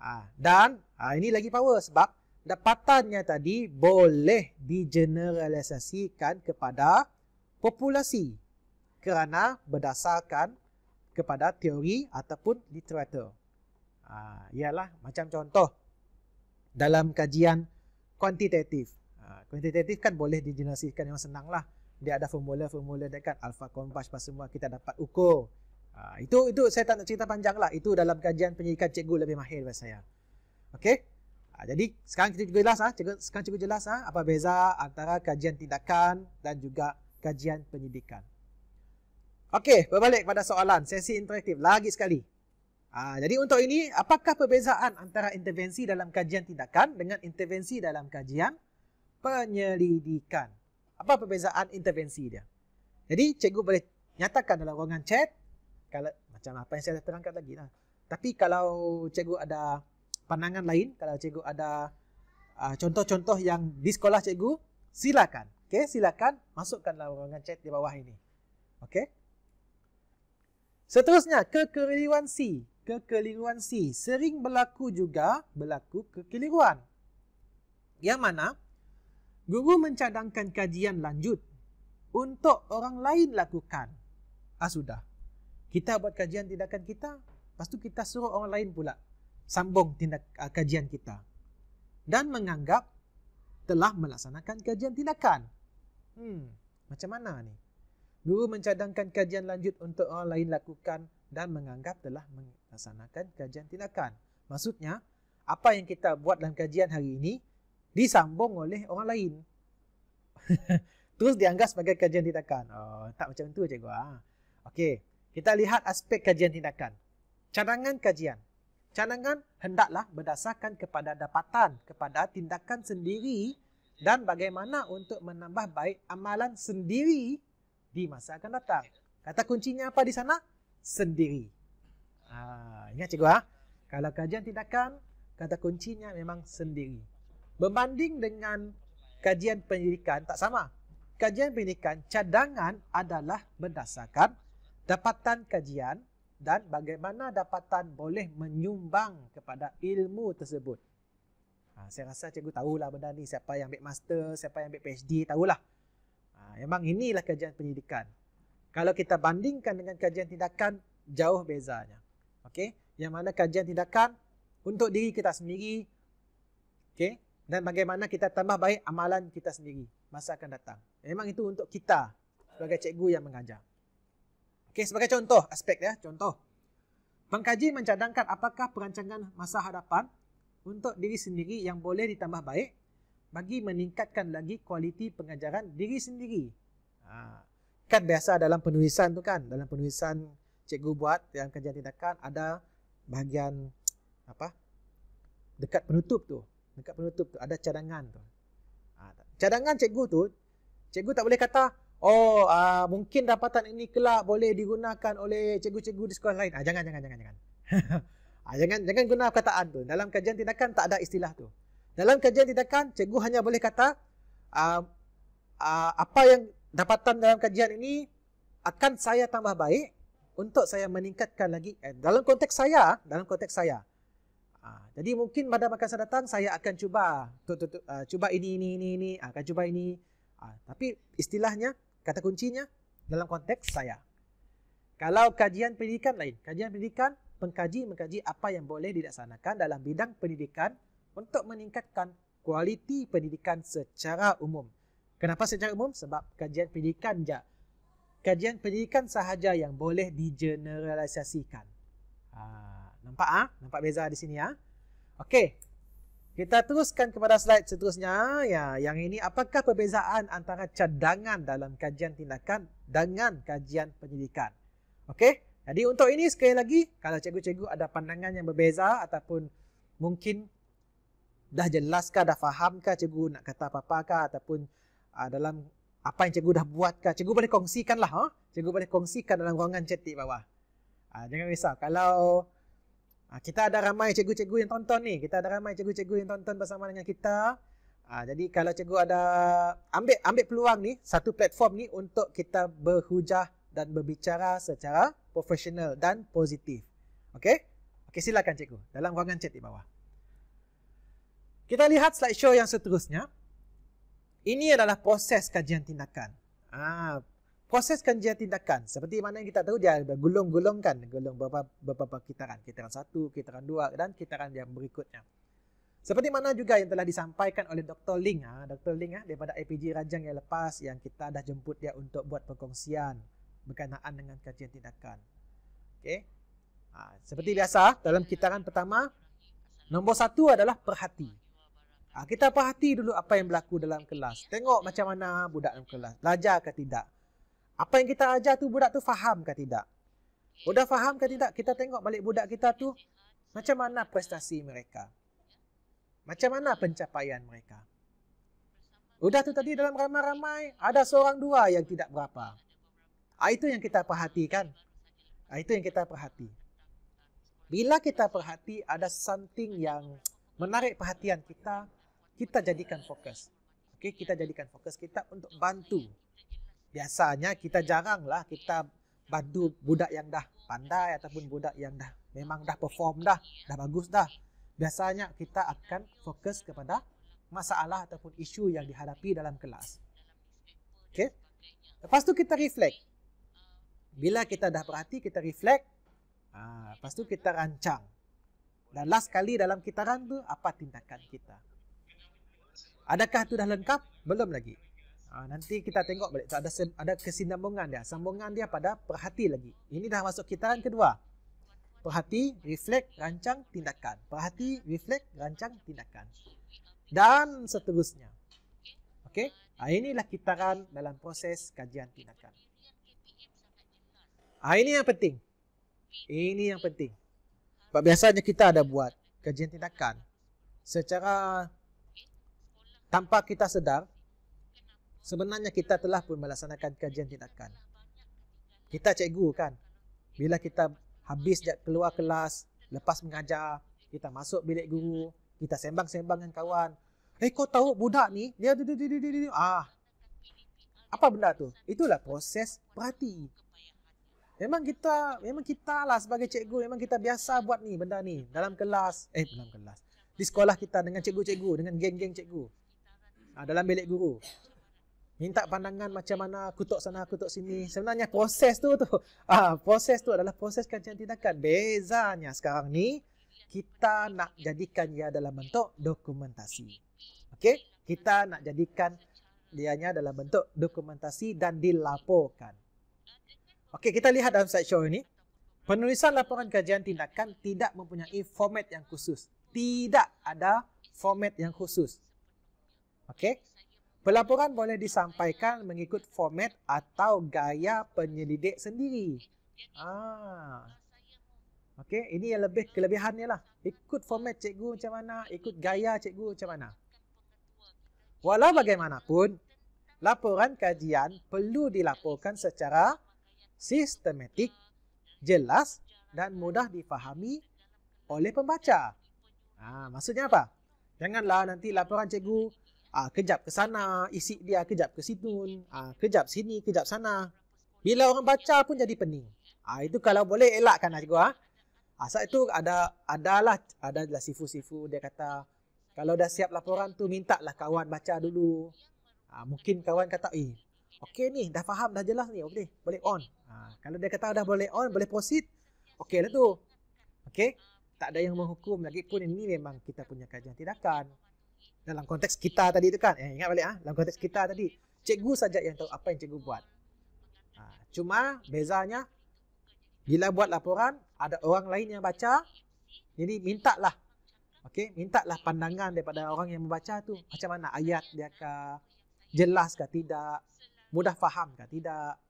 Ha, dan ha, ini lagi power sebab dapatannya tadi boleh digeneralisasikan kepada populasi kerana berdasarkan kepada teori ataupun literatur ha, ialah macam contoh dalam kajian kuantitatif. Ha, kuantitatif kan boleh dijelaskan yang senanglah. Dia ada formula-formula dekat alpha kompas pas semua kita dapat ukur. Ha, itu itu saya tak nak cerita panjang lah. Itu dalam kajian penyelidikan cikgu lebih mahir daripada saya. Okey? Ha, jadi sekarang kita juga jelas ah, ha? sekarang cikgu jelas ah ha? apa beza antara kajian tindakan dan juga kajian penyelidikan Okey, berbalik pada soalan sesi interaktif lagi sekali. Ah, jadi untuk ini, apakah perbezaan antara intervensi dalam kajian tindakan dengan intervensi dalam kajian penyelidikan? Apa perbezaan intervensi dia? Jadi cikgu boleh nyatakan dalam ruangan chat kalau macam apa yang saya terangkan lagi lah. Tapi kalau cikgu ada pandangan lain, kalau cikgu ada ah, contoh-contoh uh, yang di sekolah cikgu, silakan. okay, silakan masukkan dalam ruangan chat di bawah ini. Okey. Seterusnya, kekeliruan C kekeliruan C. Sering berlaku juga berlaku kekeliruan. Yang mana guru mencadangkan kajian lanjut untuk orang lain lakukan. Ah sudah. Kita buat kajian tindakan kita, lepas tu kita suruh orang lain pula sambung tindak uh, kajian kita. Dan menganggap telah melaksanakan kajian tindakan. Hmm, macam mana ni? Guru mencadangkan kajian lanjut untuk orang lain lakukan dan menganggap telah meng, laksanakan kajian tindakan. Maksudnya, apa yang kita buat dalam kajian hari ini disambung oleh orang lain. [LAUGHS] Terus dianggap sebagai kajian tindakan. Oh, tak macam tu cikgu. Ha? Okey, kita lihat aspek kajian tindakan. Cadangan kajian. Cadangan hendaklah berdasarkan kepada dapatan, kepada tindakan sendiri dan bagaimana untuk menambah baik amalan sendiri di masa akan datang. Kata kuncinya apa di sana? Sendiri. Ha, ingat cikgu ha? Kalau kajian tindakan, kata kuncinya memang sendiri. Berbanding dengan kajian penyelidikan tak sama. Kajian penyelidikan cadangan adalah berdasarkan dapatan kajian dan bagaimana dapatan boleh menyumbang kepada ilmu tersebut. Ha, saya rasa cikgu tahulah benda ni. Siapa yang ambil master, siapa yang ambil PhD, tahulah. Ha, memang inilah kajian penyelidikan. Kalau kita bandingkan dengan kajian tindakan, jauh bezanya. Okey, yang mana kajian tindakan untuk diri kita sendiri. Okey, dan bagaimana kita tambah baik amalan kita sendiri masa akan datang. Memang itu untuk kita sebagai cikgu yang mengajar. Okey, sebagai contoh aspek ya, contoh. Pengkaji mencadangkan apakah perancangan masa hadapan untuk diri sendiri yang boleh ditambah baik bagi meningkatkan lagi kualiti pengajaran diri sendiri. Ha. Kan biasa dalam penulisan tu kan, dalam penulisan cikgu buat dalam kajian tindakan ada bahagian apa dekat penutup tu dekat penutup tu ada cadangan tu ha, cadangan cikgu tu cikgu tak boleh kata oh uh, mungkin dapatan ini kelak boleh digunakan oleh cikgu-cikgu di sekolah lain ha, jangan jangan jangan jangan ha, [LAUGHS] jangan jangan guna perkataan tu dalam kajian tindakan tak ada istilah tu dalam kajian tindakan cikgu hanya boleh kata uh, uh, apa yang dapatan dalam kajian ini akan saya tambah baik untuk saya meningkatkan lagi eh, dalam konteks saya ah, dalam konteks saya ah, jadi mungkin pada masa datang saya akan cuba ah, tu, tu, tu, uh, cuba ini ini ini ini akan cuba ini uh, tapi istilahnya kata kuncinya dalam konteks saya kalau kajian pendidikan lain kajian pendidikan pengkaji mengkaji apa yang boleh dilaksanakan dalam bidang pendidikan untuk meningkatkan kualiti pendidikan secara umum kenapa secara umum sebab kajian pendidikan je kajian pendidikan sahaja yang boleh digeneralisasikan. Ha, nampak ah? Ha? Nampak beza di sini ya. Ha? Okey. Kita teruskan kepada slide seterusnya. Ya, yang ini apakah perbezaan antara cadangan dalam kajian tindakan dengan kajian penyelidikan? Okey. Jadi untuk ini sekali lagi kalau cikgu-cikgu ada pandangan yang berbeza ataupun mungkin dah jelaskah dah fahamkah cikgu nak kata apa-apa kah ataupun uh, dalam apa yang cikgu dah buat buatkah cikgu boleh kongsikan lah, ha cikgu boleh kongsikan dalam ruangan chat di bawah ha, jangan risau kalau ha, kita ada ramai cikgu-cikgu yang tonton ni kita ada ramai cikgu-cikgu yang tonton bersama dengan kita ha, jadi kalau cikgu ada ambil ambil peluang ni satu platform ni untuk kita berhujah dan berbicara secara profesional dan positif okey okey silakan cikgu dalam ruangan chat di bawah kita lihat slide show yang seterusnya ini adalah proses kajian tindakan. Ah, proses kajian tindakan. Seperti mana yang kita tahu dia ada gulung-gulung kan. Gulung beberapa, beberapa kitaran. Kitaran satu, kitaran dua dan kitaran yang berikutnya. Seperti mana juga yang telah disampaikan oleh Dr. Ling. Ah, Dr. Ling ah, daripada APG Rajang yang lepas yang kita dah jemput dia untuk buat perkongsian berkenaan dengan kajian tindakan. Okay. Ah, seperti biasa dalam kitaran pertama, nombor satu adalah perhati. Ha, kita perhati dulu apa yang berlaku dalam kelas. Tengok macam mana budak dalam kelas. Belajar ke tidak. Apa yang kita ajar tu budak tu faham ke tidak. Sudah faham ke tidak? Kita tengok balik budak kita tu macam mana prestasi mereka. Macam mana pencapaian mereka. Sudah tu tadi dalam ramai-ramai ada seorang dua yang tidak berapa. Ha, itu yang kita perhatikan. Ha, itu yang kita perhati. Bila kita perhati ada something yang menarik perhatian kita, kita jadikan fokus. Okey, kita jadikan fokus kita untuk bantu. Biasanya kita jaranglah kita bantu budak yang dah pandai ataupun budak yang dah memang dah perform dah, dah bagus dah. Biasanya kita akan fokus kepada masalah ataupun isu yang dihadapi dalam kelas. Okey. Lepas tu kita reflect. Bila kita dah berhati, kita reflect. Ha, lepas tu kita rancang. Dan last kali dalam kita rancang tu, apa tindakan kita? Adakah tu dah lengkap? Belum lagi. Ha, nanti kita tengok balik. Ada, ada kesinambungan dia. Sambungan dia pada perhati lagi. Ini dah masuk kitaran kedua. Perhati, reflek, rancang, tindakan. Perhati, reflek, rancang, tindakan. Dan seterusnya. Okey? Ha, inilah kitaran dalam proses kajian tindakan. Ha, ini yang penting. Ini yang penting. Sebab biasanya kita ada buat kajian tindakan secara tanpa kita sedar sebenarnya kita telah pun melaksanakan kajian tindakan kita cikgu kan bila kita habis dia keluar kelas lepas mengajar kita masuk bilik guru kita sembang-sembang dengan kawan eh kau tahu budak ni dia duduk duduk duduk duduk. ah apa benda tu itulah proses perhati memang kita memang kita lah sebagai cikgu memang kita biasa buat ni benda ni dalam kelas eh dalam kelas di sekolah kita dengan cikgu-cikgu dengan geng-geng cikgu ha, dalam bilik guru. Minta pandangan macam mana kutuk sana kutuk sini. Sebenarnya proses tu tu. Ha, proses tu adalah proses kajian tindakan. Bezanya sekarang ni kita nak jadikan ia dalam bentuk dokumentasi. Okey, kita nak jadikan dianya dalam bentuk dokumentasi dan dilaporkan. Okey, kita lihat dalam side show ini. Penulisan laporan kajian tindakan tidak mempunyai format yang khusus. Tidak ada format yang khusus. Okey. Pelaporan boleh disampaikan mengikut format atau gaya penyelidik sendiri. Ah. Okey, ini yang lebih kelebihannya lah. Ikut format cikgu macam mana, ikut gaya cikgu macam mana. Walau bagaimanapun, laporan kajian perlu dilaporkan secara sistematik, jelas dan mudah difahami oleh pembaca. Ah, maksudnya apa? Janganlah nanti laporan cikgu Ah, kejap ke sana, isi dia kejap ke situ, ah, kejap sini, kejap sana. Bila orang baca pun jadi pening. Ah, itu kalau boleh elakkan lah cikgu. Ah. Ah, saat itu ada adalah ada lah sifu-sifu dia kata kalau dah siap laporan tu minta lah kawan baca dulu. Ah, mungkin kawan kata eh okey ni dah faham dah jelas ni boleh boleh on. Ah, kalau dia kata dah boleh on boleh proceed. Okey lah tu. Okey. Tak ada yang menghukum lagi pun ini memang kita punya kajian tindakan dalam konteks kita tadi tu kan eh, ingat balik ah ha? dalam konteks kita tadi cikgu saja yang tahu apa yang cikgu buat ha, cuma bezanya bila buat laporan ada orang lain yang baca jadi mintalah okey mintalah pandangan daripada orang yang membaca tu macam mana ayat dia ke jelas ke tidak mudah faham ke tidak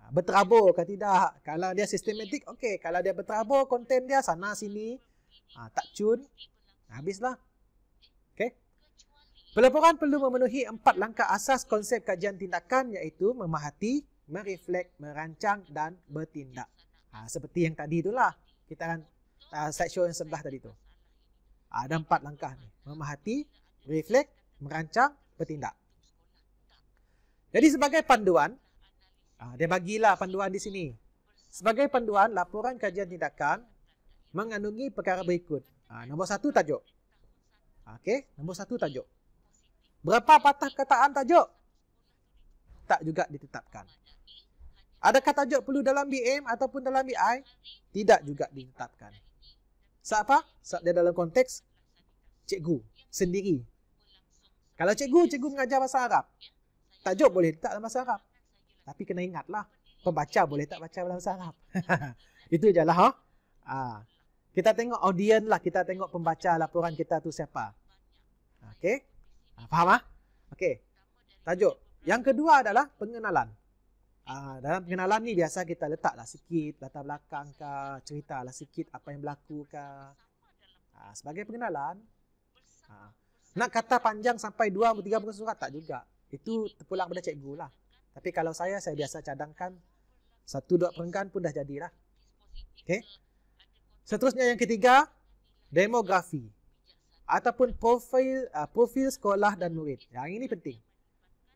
ha, berterabur ke tidak kalau dia sistematik okey kalau dia berterabur konten dia sana sini ha, tak cun habislah Pelaporan perlu memenuhi empat langkah asas konsep kajian tindakan iaitu memahati, mereflek, merancang dan bertindak. Ha, seperti yang tadi itulah. Kita akan uh, slide show yang sebelah tadi tu. Ha, ada empat langkah ni. Memahati, reflek, merancang, bertindak. Jadi sebagai panduan, uh, dia bagilah panduan di sini. Sebagai panduan, laporan kajian tindakan mengandungi perkara berikut. Uh, nombor satu tajuk. Ha, okey, nombor satu tajuk. Berapa patah kataan tajuk? Tak juga ditetapkan. Adakah tajuk perlu dalam BM ataupun dalam BI? Tidak juga ditetapkan. Sebab apa? Sebab dia dalam konteks cikgu sendiri. Kalau cikgu, cikgu mengajar bahasa Arab. Tajuk boleh tak dalam bahasa Arab. Tapi kena ingatlah. Pembaca boleh tak baca dalam bahasa Arab. [LAUGHS] Itu je lah. Ha? Ha. Kita tengok audien lah. Kita tengok pembaca laporan kita tu siapa. Okay. Ah, faham ah? Okey. Tajuk. Yang kedua adalah pengenalan. Uh, dalam pengenalan ni biasa kita letaklah sikit latar belakang ke, ceritalah sikit apa yang berlaku ke. Uh, ah, sebagai pengenalan. Uh, nak kata panjang sampai 2 3 muka surat tak juga. Itu terpulang pada cikgu lah. Tapi kalau saya, saya biasa cadangkan satu dua perenggan pun dah jadilah. Okey. Seterusnya yang ketiga, demografi ataupun profil uh, profil sekolah dan murid. Yang ini penting.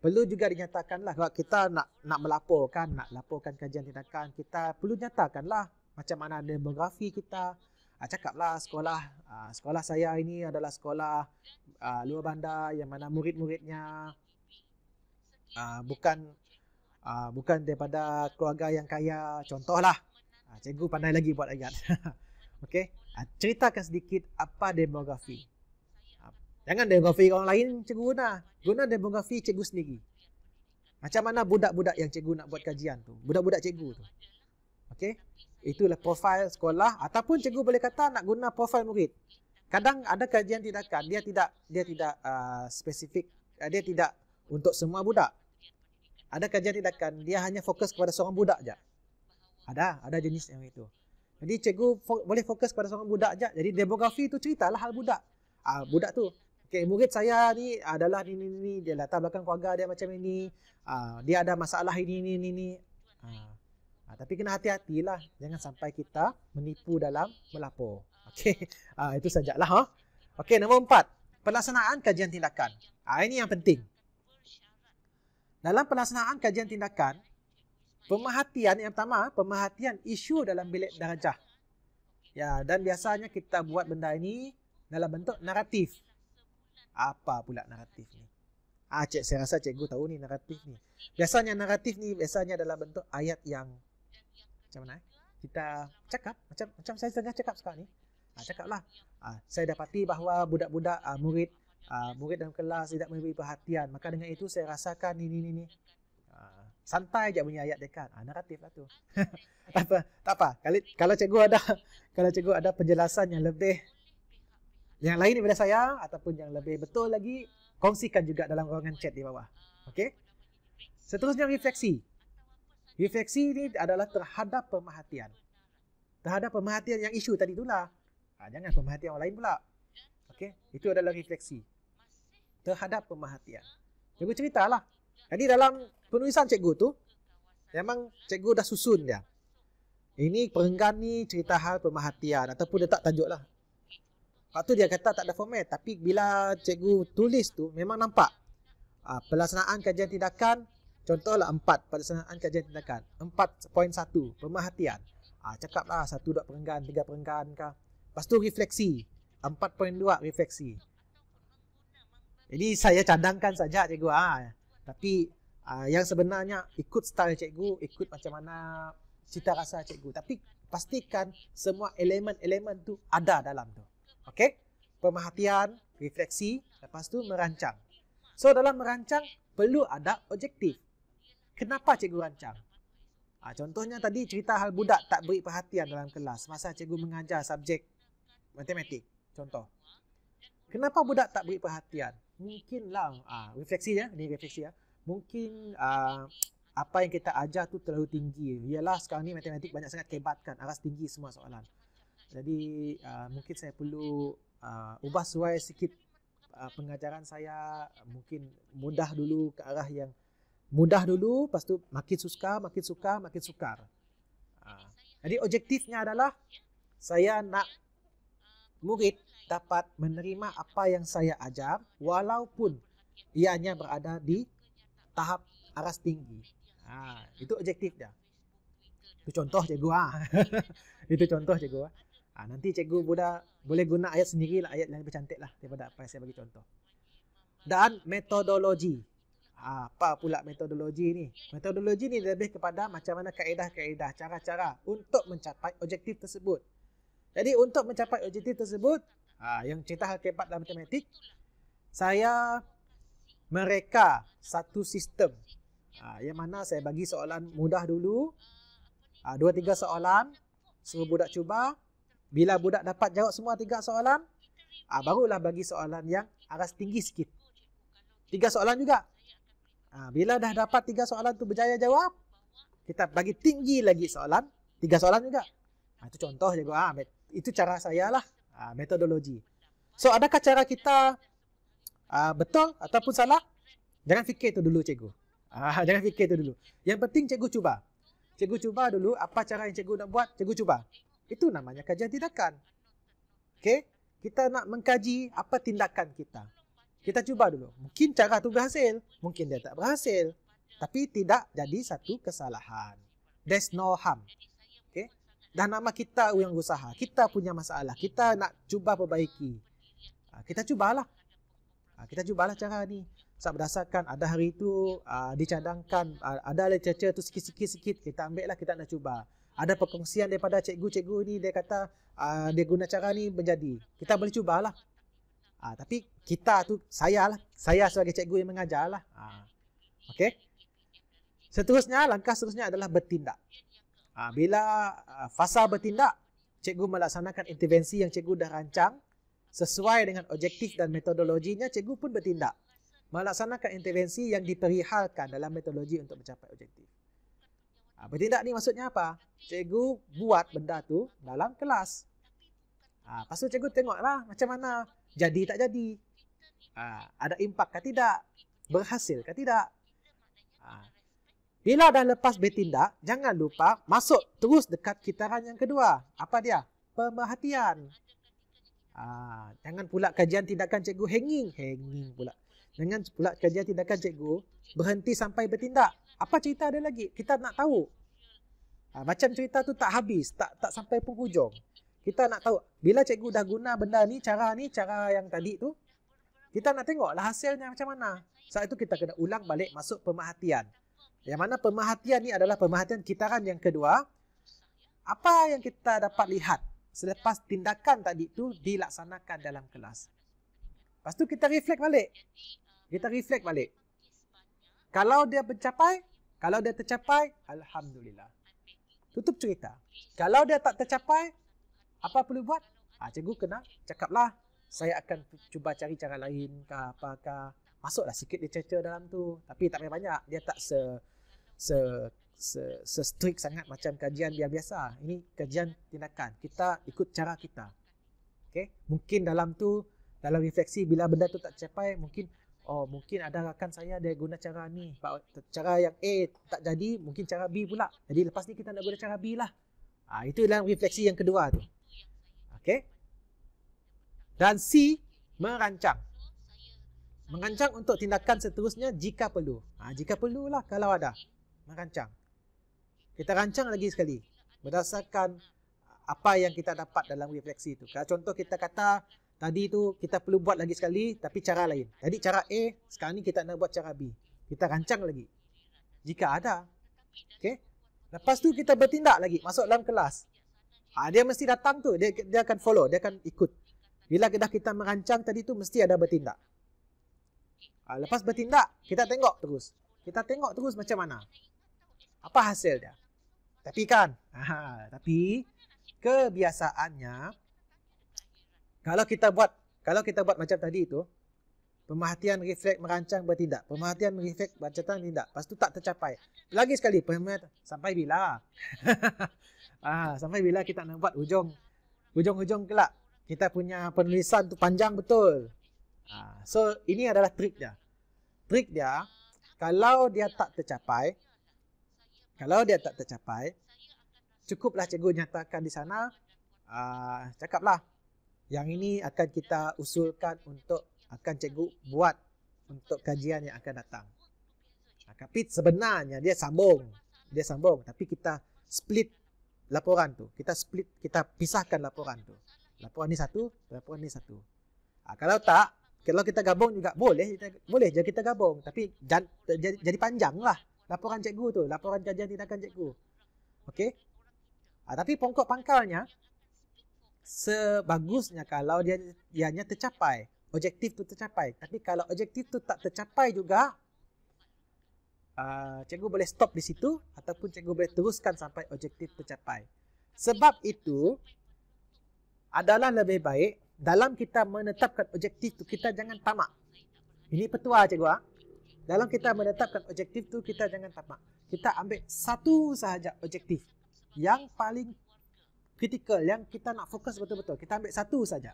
Perlu juga dinyatakanlah kalau kita nak nak melaporkan, nak laporkan kajian tindakan, kita perlu nyatakanlah macam mana demografi kita. Uh, ah, cakaplah sekolah uh, sekolah saya ini adalah sekolah uh, luar bandar yang mana murid-muridnya uh, bukan uh, bukan daripada keluarga yang kaya. Contohlah. Uh, cikgu pandai lagi buat ayat. [LAUGHS] Okey, ceritakan sedikit apa demografi. Jangan demografi orang lain cikgu guna. Guna demografi cikgu sendiri. Macam mana budak-budak yang cikgu nak buat kajian tu. Budak-budak cikgu tu. Okey. Itulah profil sekolah ataupun cikgu boleh kata nak guna profil murid. Kadang ada kajian tindakan dia tidak dia tidak uh, spesifik uh, dia tidak untuk semua budak. Ada kajian tindakan dia hanya fokus kepada seorang budak saja. Ada, ada jenis yang itu. Jadi cikgu fo- boleh fokus kepada seorang budak saja. Jadi demografi itu ceritalah hal budak. Uh, budak tu okay, murid saya ni adalah ni ni ni dia latar belakang keluarga dia macam ini uh, ah, dia ada masalah ini ni ni ni uh, tapi kena hati-hatilah jangan sampai kita menipu dalam melapor Okay, uh, [LAUGHS] itu sajalah ha huh? okey nombor empat pelaksanaan kajian tindakan uh, ini yang penting dalam pelaksanaan kajian tindakan pemerhatian yang pertama pemerhatian isu dalam bilik darjah ya dan biasanya kita buat benda ini dalam bentuk naratif apa pula naratif ni? Ah, cik, saya rasa cikgu tahu ni naratif ni. Biasanya naratif ni biasanya adalah bentuk ayat yang macam mana? Eh? Kita cakap macam macam saya tengah cakap sekarang ni. Ah, cakaplah. Ah, saya dapati bahawa budak-budak ah, murid ah, murid dalam kelas tidak memberi perhatian. Maka dengan itu saya rasakan ni ni ni ni. Ah, santai je punya ayat dekat. Ah, naratif lah tu. [LAUGHS] tak apa. Tak apa. Kali, kalau cikgu ada kalau cikgu ada penjelasan yang lebih yang lain daripada saya ataupun yang lebih betul lagi kongsikan juga dalam ruangan chat di bawah. Okey. Seterusnya refleksi. Refleksi ini adalah terhadap pemerhatian. Terhadap pemerhatian yang isu tadi itulah. Ha, jangan pemerhatian orang lain pula. Okey, itu adalah refleksi. Terhadap pemerhatian. Cikgu ceritalah. Jadi dalam penulisan cikgu tu memang cikgu dah susun dia. Ini perenggan ni cerita hal pemerhatian ataupun letak tajuk lah. Hak tu dia kata tak ada format tapi bila cikgu tulis tu memang nampak. Ah pelaksanaan kajian tindakan contohlah empat pelaksanaan kajian tindakan. 4.1 pemerhatian. Ah cakaplah satu dot perenggan, tiga perenggan ke. Lepas tu refleksi. 4.2 refleksi. Jadi saya cadangkan saja cikgu ah. Tapi ah, yang sebenarnya ikut style cikgu, ikut macam mana cita rasa cikgu. Tapi pastikan semua elemen-elemen tu ada dalam tu. Okey, Pemerhatian, refleksi, lepas tu merancang. So dalam merancang, perlu ada objektif. Kenapa cikgu rancang? Ha, contohnya tadi cerita hal budak tak beri perhatian dalam kelas masa cikgu mengajar subjek matematik. Contoh. Kenapa budak tak beri perhatian? Mungkinlah, ha, refleksi ya, ni refleksi ya. Mungkin ha, apa yang kita ajar tu terlalu tinggi. Yalah sekarang ni matematik banyak sangat kebatkan, aras tinggi semua soalan. Jadi uh, mungkin saya perlu uh, ubah suai sikit uh, pengajaran saya mungkin mudah dulu ke arah yang mudah dulu lepas tu makin suka makin suka makin sukar. Uh, jadi objektifnya adalah saya nak murid dapat menerima apa yang saya ajar walaupun ianya berada di tahap aras tinggi. Ha, itu objektif dia. Itu contoh je gua. [LAUGHS] itu contoh je gua. Ha, nanti cikgu pula boleh guna ayat sendiri lah, ayat yang lebih cantik lah daripada apa yang saya bagi contoh. Dan metodologi. Ha, apa pula metodologi ni? Metodologi ni lebih kepada macam mana kaedah-kaedah, cara-cara untuk mencapai objektif tersebut. Jadi untuk mencapai objektif tersebut, ha, yang cerita hal keempat dalam matematik, saya mereka satu sistem ha, yang mana saya bagi soalan mudah dulu, ha, dua tiga soalan, semua budak cuba, bila budak dapat jawab semua tiga soalan, ah barulah bagi soalan yang aras tinggi sikit. Tiga soalan juga. Ah bila dah dapat tiga soalan tu berjaya jawab, kita bagi tinggi lagi soalan, tiga soalan juga. Ah itu contoh je ah itu cara saya lah, ah metodologi. So adakah cara kita ah betul ataupun salah? Jangan fikir tu dulu cikgu. Ah [LAUGHS] jangan fikir tu dulu. Yang penting cikgu cuba. Cikgu cuba dulu apa cara yang cikgu nak buat, cikgu cuba. Itu namanya kajian tindakan. Okay, Kita nak mengkaji apa tindakan kita. Kita cuba dulu. Mungkin cara tu berhasil. Mungkin dia tak berhasil. Tapi tidak jadi satu kesalahan. There's no harm. Okay? Dan nama kita yang usaha. Kita punya masalah. Kita nak cuba perbaiki. Ha, kita cubalah. Ha, kita cubalah cara ni. Sebab berdasarkan ada hari itu uh, ha, dicadangkan. Uh, ada lecece tu sikit-sikit-sikit. Kita ambil lah. Kita nak Cuba ada perkongsian daripada cikgu-cikgu ni dia kata uh, dia guna cara ni menjadi kita boleh cubalah uh, ah, tapi kita tu saya lah saya sebagai cikgu yang mengajar lah uh, ah, okay? seterusnya langkah seterusnya adalah bertindak uh, bila uh, fasa bertindak cikgu melaksanakan intervensi yang cikgu dah rancang sesuai dengan objektif dan metodologinya cikgu pun bertindak melaksanakan intervensi yang diperihalkan dalam metodologi untuk mencapai objektif Ha, ah, bertindak ni maksudnya apa? Cikgu buat benda tu dalam kelas. Ha, lepas tu cikgu tengoklah macam mana. Jadi tak jadi. Ha, ada impak ke tidak? Berhasil ke tidak? Ha. Bila dah lepas bertindak, jangan lupa masuk terus dekat kitaran yang kedua. Apa dia? Pemerhatian. Ha, jangan pula kajian tindakan cikgu hanging. Hanging pula. Jangan pula kajian tindakan cikgu berhenti sampai bertindak apa cerita dia lagi kita nak tahu ha, macam cerita tu tak habis tak tak sampai penghujung kita nak tahu bila cikgu dah guna benda ni cara ni cara yang tadi tu kita nak tengok lah hasilnya macam mana saat itu kita kena ulang balik masuk pemerhatian yang mana pemerhatian ni adalah pemerhatian kitaran yang kedua apa yang kita dapat lihat selepas tindakan tadi tu dilaksanakan dalam kelas Pastu kita reflect balik kita reflect balik kalau dia mencapai, kalau dia tercapai, Alhamdulillah. Tutup cerita. Kalau dia tak tercapai, apa perlu buat? Ha, cikgu kena cakaplah. Saya akan cuba cari cara lain ke apakah. Masuklah sikit dia cerca dalam tu. Tapi tak banyak-banyak. Dia tak se se se, se strict sangat macam kajian biar biasa. Ini kajian tindakan. Kita ikut cara kita. Okay? Mungkin dalam tu, dalam refleksi bila benda tu tak tercapai, mungkin oh mungkin ada rakan saya dia guna cara ni cara yang A tak jadi mungkin cara B pula jadi lepas ni kita nak guna cara B lah ha, itu dalam refleksi yang kedua tu okay dan C merancang merancang untuk tindakan seterusnya jika perlu ha, jika perlu lah kalau ada merancang kita rancang lagi sekali berdasarkan apa yang kita dapat dalam refleksi itu. Kalau contoh kita kata tadi tu kita perlu buat lagi sekali tapi cara lain. Jadi cara A, sekarang ni kita nak buat cara B. Kita rancang lagi. Jika ada. Okay. Lepas tu kita bertindak lagi. Masuk dalam kelas. Ha, dia mesti datang tu. Dia, dia akan follow. Dia akan ikut. Bila dah kita merancang tadi tu mesti ada bertindak. Ha, lepas bertindak, kita tengok terus. Kita tengok terus macam mana. Apa hasil dia. Tapi kan. Ha, tapi kebiasaannya kalau kita buat kalau kita buat macam tadi itu pemerhatian reflek merancang bertindak. Pemerhatian reflek bacaan tindak. Lepas tu tak tercapai. Lagi sekali pemerhatian sampai bila? [LAUGHS] ah, sampai bila kita nak buat hujung hujung-hujung kelak kita punya penulisan tu panjang betul. Ah, so ini adalah trik dia. Trik dia kalau dia tak tercapai kalau dia tak tercapai cukuplah cikgu nyatakan di sana ah, cakaplah yang ini akan kita usulkan untuk akan cikgu buat untuk kajian yang akan datang. Tapi sebenarnya dia sambung. Dia sambung tapi kita split laporan tu. Kita split, kita pisahkan laporan tu. Laporan ni satu, laporan ni satu. Ha, kalau tak, kalau kita gabung juga boleh. Kita, boleh je kita gabung. Tapi jad, jadi, jadi panjang lah laporan cikgu tu. Laporan kajian tindakan cikgu. Okay? Ha, ah, tapi pokok pangkalnya, sebagusnya kalau dia ianya tercapai objektif tu tercapai tapi kalau objektif tu tak tercapai juga uh, cikgu boleh stop di situ ataupun cikgu boleh teruskan sampai objektif tercapai sebab itu adalah lebih baik dalam kita menetapkan objektif tu kita jangan tamak ini petua cikgu ha? dalam kita menetapkan objektif tu kita jangan tamak kita ambil satu sahaja objektif yang paling Kritikal yang kita nak fokus betul-betul. Kita ambil satu saja.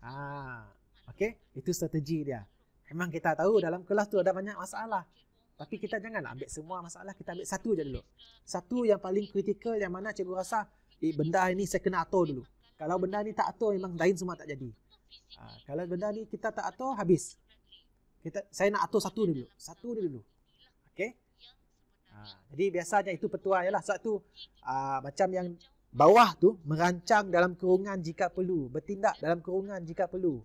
Ha. Okey, itu strategi dia. Memang kita tahu dalam kelas tu ada banyak masalah. Tapi kita janganlah ambil semua masalah, kita ambil satu je dulu. Satu yang paling kritikal yang mana cikgu rasa, eh benda ini saya kena atur dulu. Kalau benda ni tak atur memang lain semua tak jadi. Ha, kalau benda ni kita tak atur habis. Kita saya nak atur satu dulu. Satu ni dulu. Okey. Ha, jadi biasanya itu petua jelah satu uh, macam yang bawah tu merancang dalam kurungan jika perlu bertindak dalam kurungan jika perlu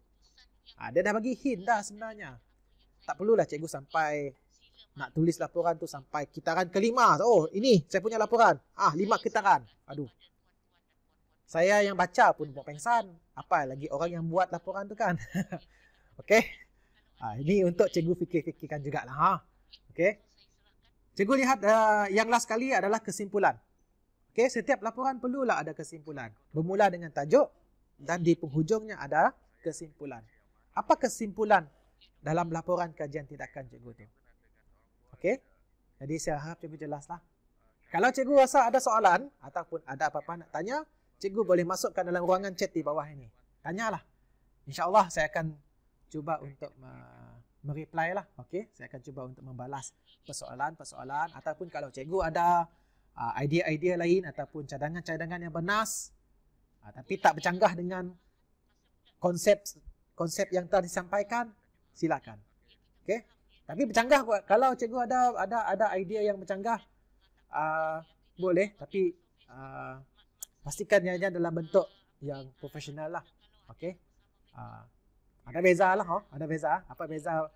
ha, dia dah bagi hint dah sebenarnya tak perlulah cikgu sampai nak tulis laporan tu sampai kitaran kelima oh ini saya punya laporan ah lima kitaran aduh saya yang baca pun buat pengsan apa lagi orang yang buat laporan tu kan [LAUGHS] okey ha, ini untuk cikgu fikir-fikirkan jugalah ha okey cikgu lihat uh, yang last kali adalah kesimpulan Okay, setiap laporan perlulah ada kesimpulan. Bermula dengan tajuk dan di penghujungnya ada kesimpulan. Apa kesimpulan dalam laporan kajian tindakan cikgu tu? Okay, Jadi saya harap cikgu jelaslah. Kalau cikgu rasa ada soalan ataupun ada apa-apa nak tanya, cikgu boleh masukkan dalam ruangan chat di bawah ini. Tanyalah. InsyaAllah saya akan cuba untuk me- mereply lah. Okay, saya akan cuba untuk membalas persoalan-persoalan ataupun kalau cikgu ada Ah, idea-idea lain ataupun cadangan-cadangan yang bernas ah, tapi tak bercanggah dengan konsep konsep yang telah disampaikan silakan okey tapi bercanggah kalau cikgu ada ada ada idea yang bercanggah uh, boleh tapi uh, pastikan ianya dalam bentuk yang profesional lah okey uh, ada beza lah, oh. ada beza. Apa beza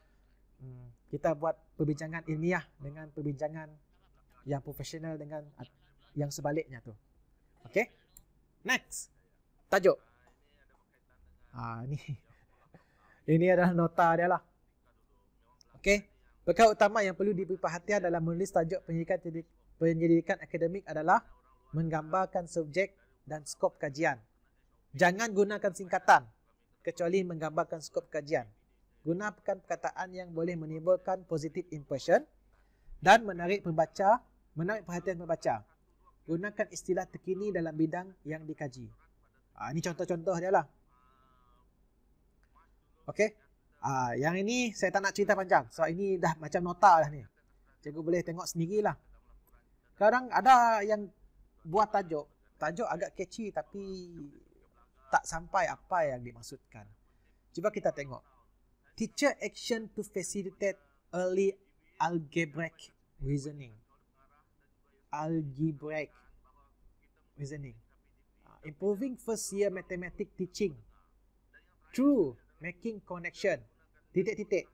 hmm, kita buat perbincangan ilmiah dengan perbincangan yang profesional dengan yang sebaliknya tu. Okay. Next. Tajuk. Ha, ini. [LAUGHS] ini adalah nota dia lah. Okay. Perkara utama yang perlu diberi perhatian dalam menulis tajuk penyelidikan, penyelidikan akademik adalah menggambarkan subjek dan skop kajian. Jangan gunakan singkatan kecuali menggambarkan skop kajian. Gunakan perkataan yang boleh menimbulkan positive impression dan menarik pembaca menarik perhatian pembaca. Gunakan istilah terkini dalam bidang yang dikaji. Ha, ini contoh-contoh dia lah. Okey. Ha, yang ini saya tak nak cerita panjang. Sebab so, ini dah macam nota lah ni. Cikgu boleh tengok sendirilah. Kadang ada yang buat tajuk. Tajuk agak catchy tapi tak sampai apa yang dimaksudkan. Cuba kita tengok. Teacher action to facilitate early algebraic reasoning algebraic reasoning. Uh, improving first year mathematics teaching through making connection, titik-titik,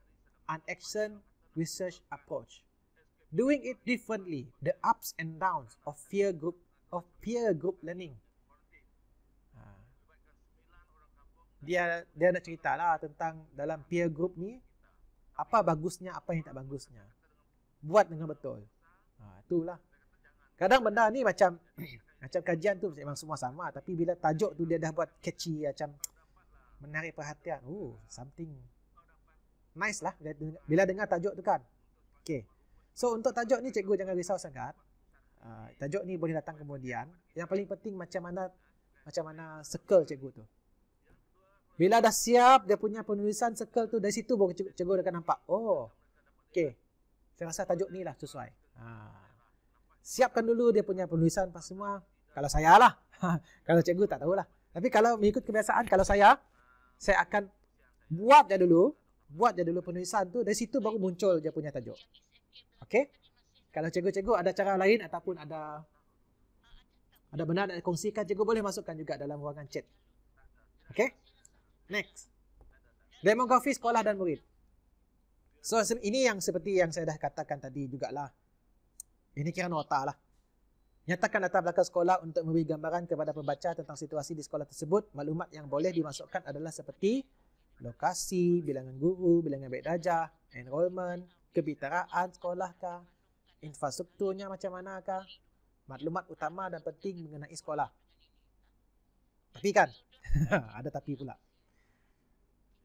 an action research approach. Doing it differently, the ups and downs of peer group of peer group learning. Ah. dia dia nak cerita lah tentang dalam peer group ni apa bagusnya apa yang tak bagusnya buat dengan betul ha, itulah Kadang benda ni macam [CLEARS THROAT] macam kajian tu memang semua sama tapi bila tajuk tu dia dah buat catchy macam menarik perhatian. Oh, something nice lah bila dengar, tajuk tu kan. Okay. So untuk tajuk ni cikgu jangan risau sangat. Uh, tajuk ni boleh datang kemudian. Yang paling penting macam mana macam mana circle cikgu tu. Bila dah siap dia punya penulisan circle tu dari situ baru cikgu, cikgu akan nampak. Oh. Okay. Saya rasa tajuk ni lah sesuai. Ha. Uh siapkan dulu dia punya penulisan apa semua. Kalau saya lah. [LAUGHS] kalau cikgu tak tahulah. Tapi kalau mengikut kebiasaan, kalau saya, saya akan buat dia dulu. Buat dia dulu penulisan tu. Dari situ baru muncul dia punya tajuk. Okey? Kalau cikgu-cikgu ada cara lain ataupun ada ada benar nak kongsikan, cikgu boleh masukkan juga dalam ruangan chat. Okey? Next. Demografi sekolah dan murid. So, ini yang seperti yang saya dah katakan tadi jugalah. Ini kira nota lah. Nyatakan latar belakang sekolah untuk memberi gambaran kepada pembaca tentang situasi di sekolah tersebut. Maklumat yang boleh dimasukkan adalah seperti lokasi, bilangan guru, bilangan baik darjah, enrollment, kebitaraan sekolah kah, infrastrukturnya macam mana kah, maklumat utama dan penting mengenai sekolah. Tapi kan, [LAUGHS] ada tapi pula.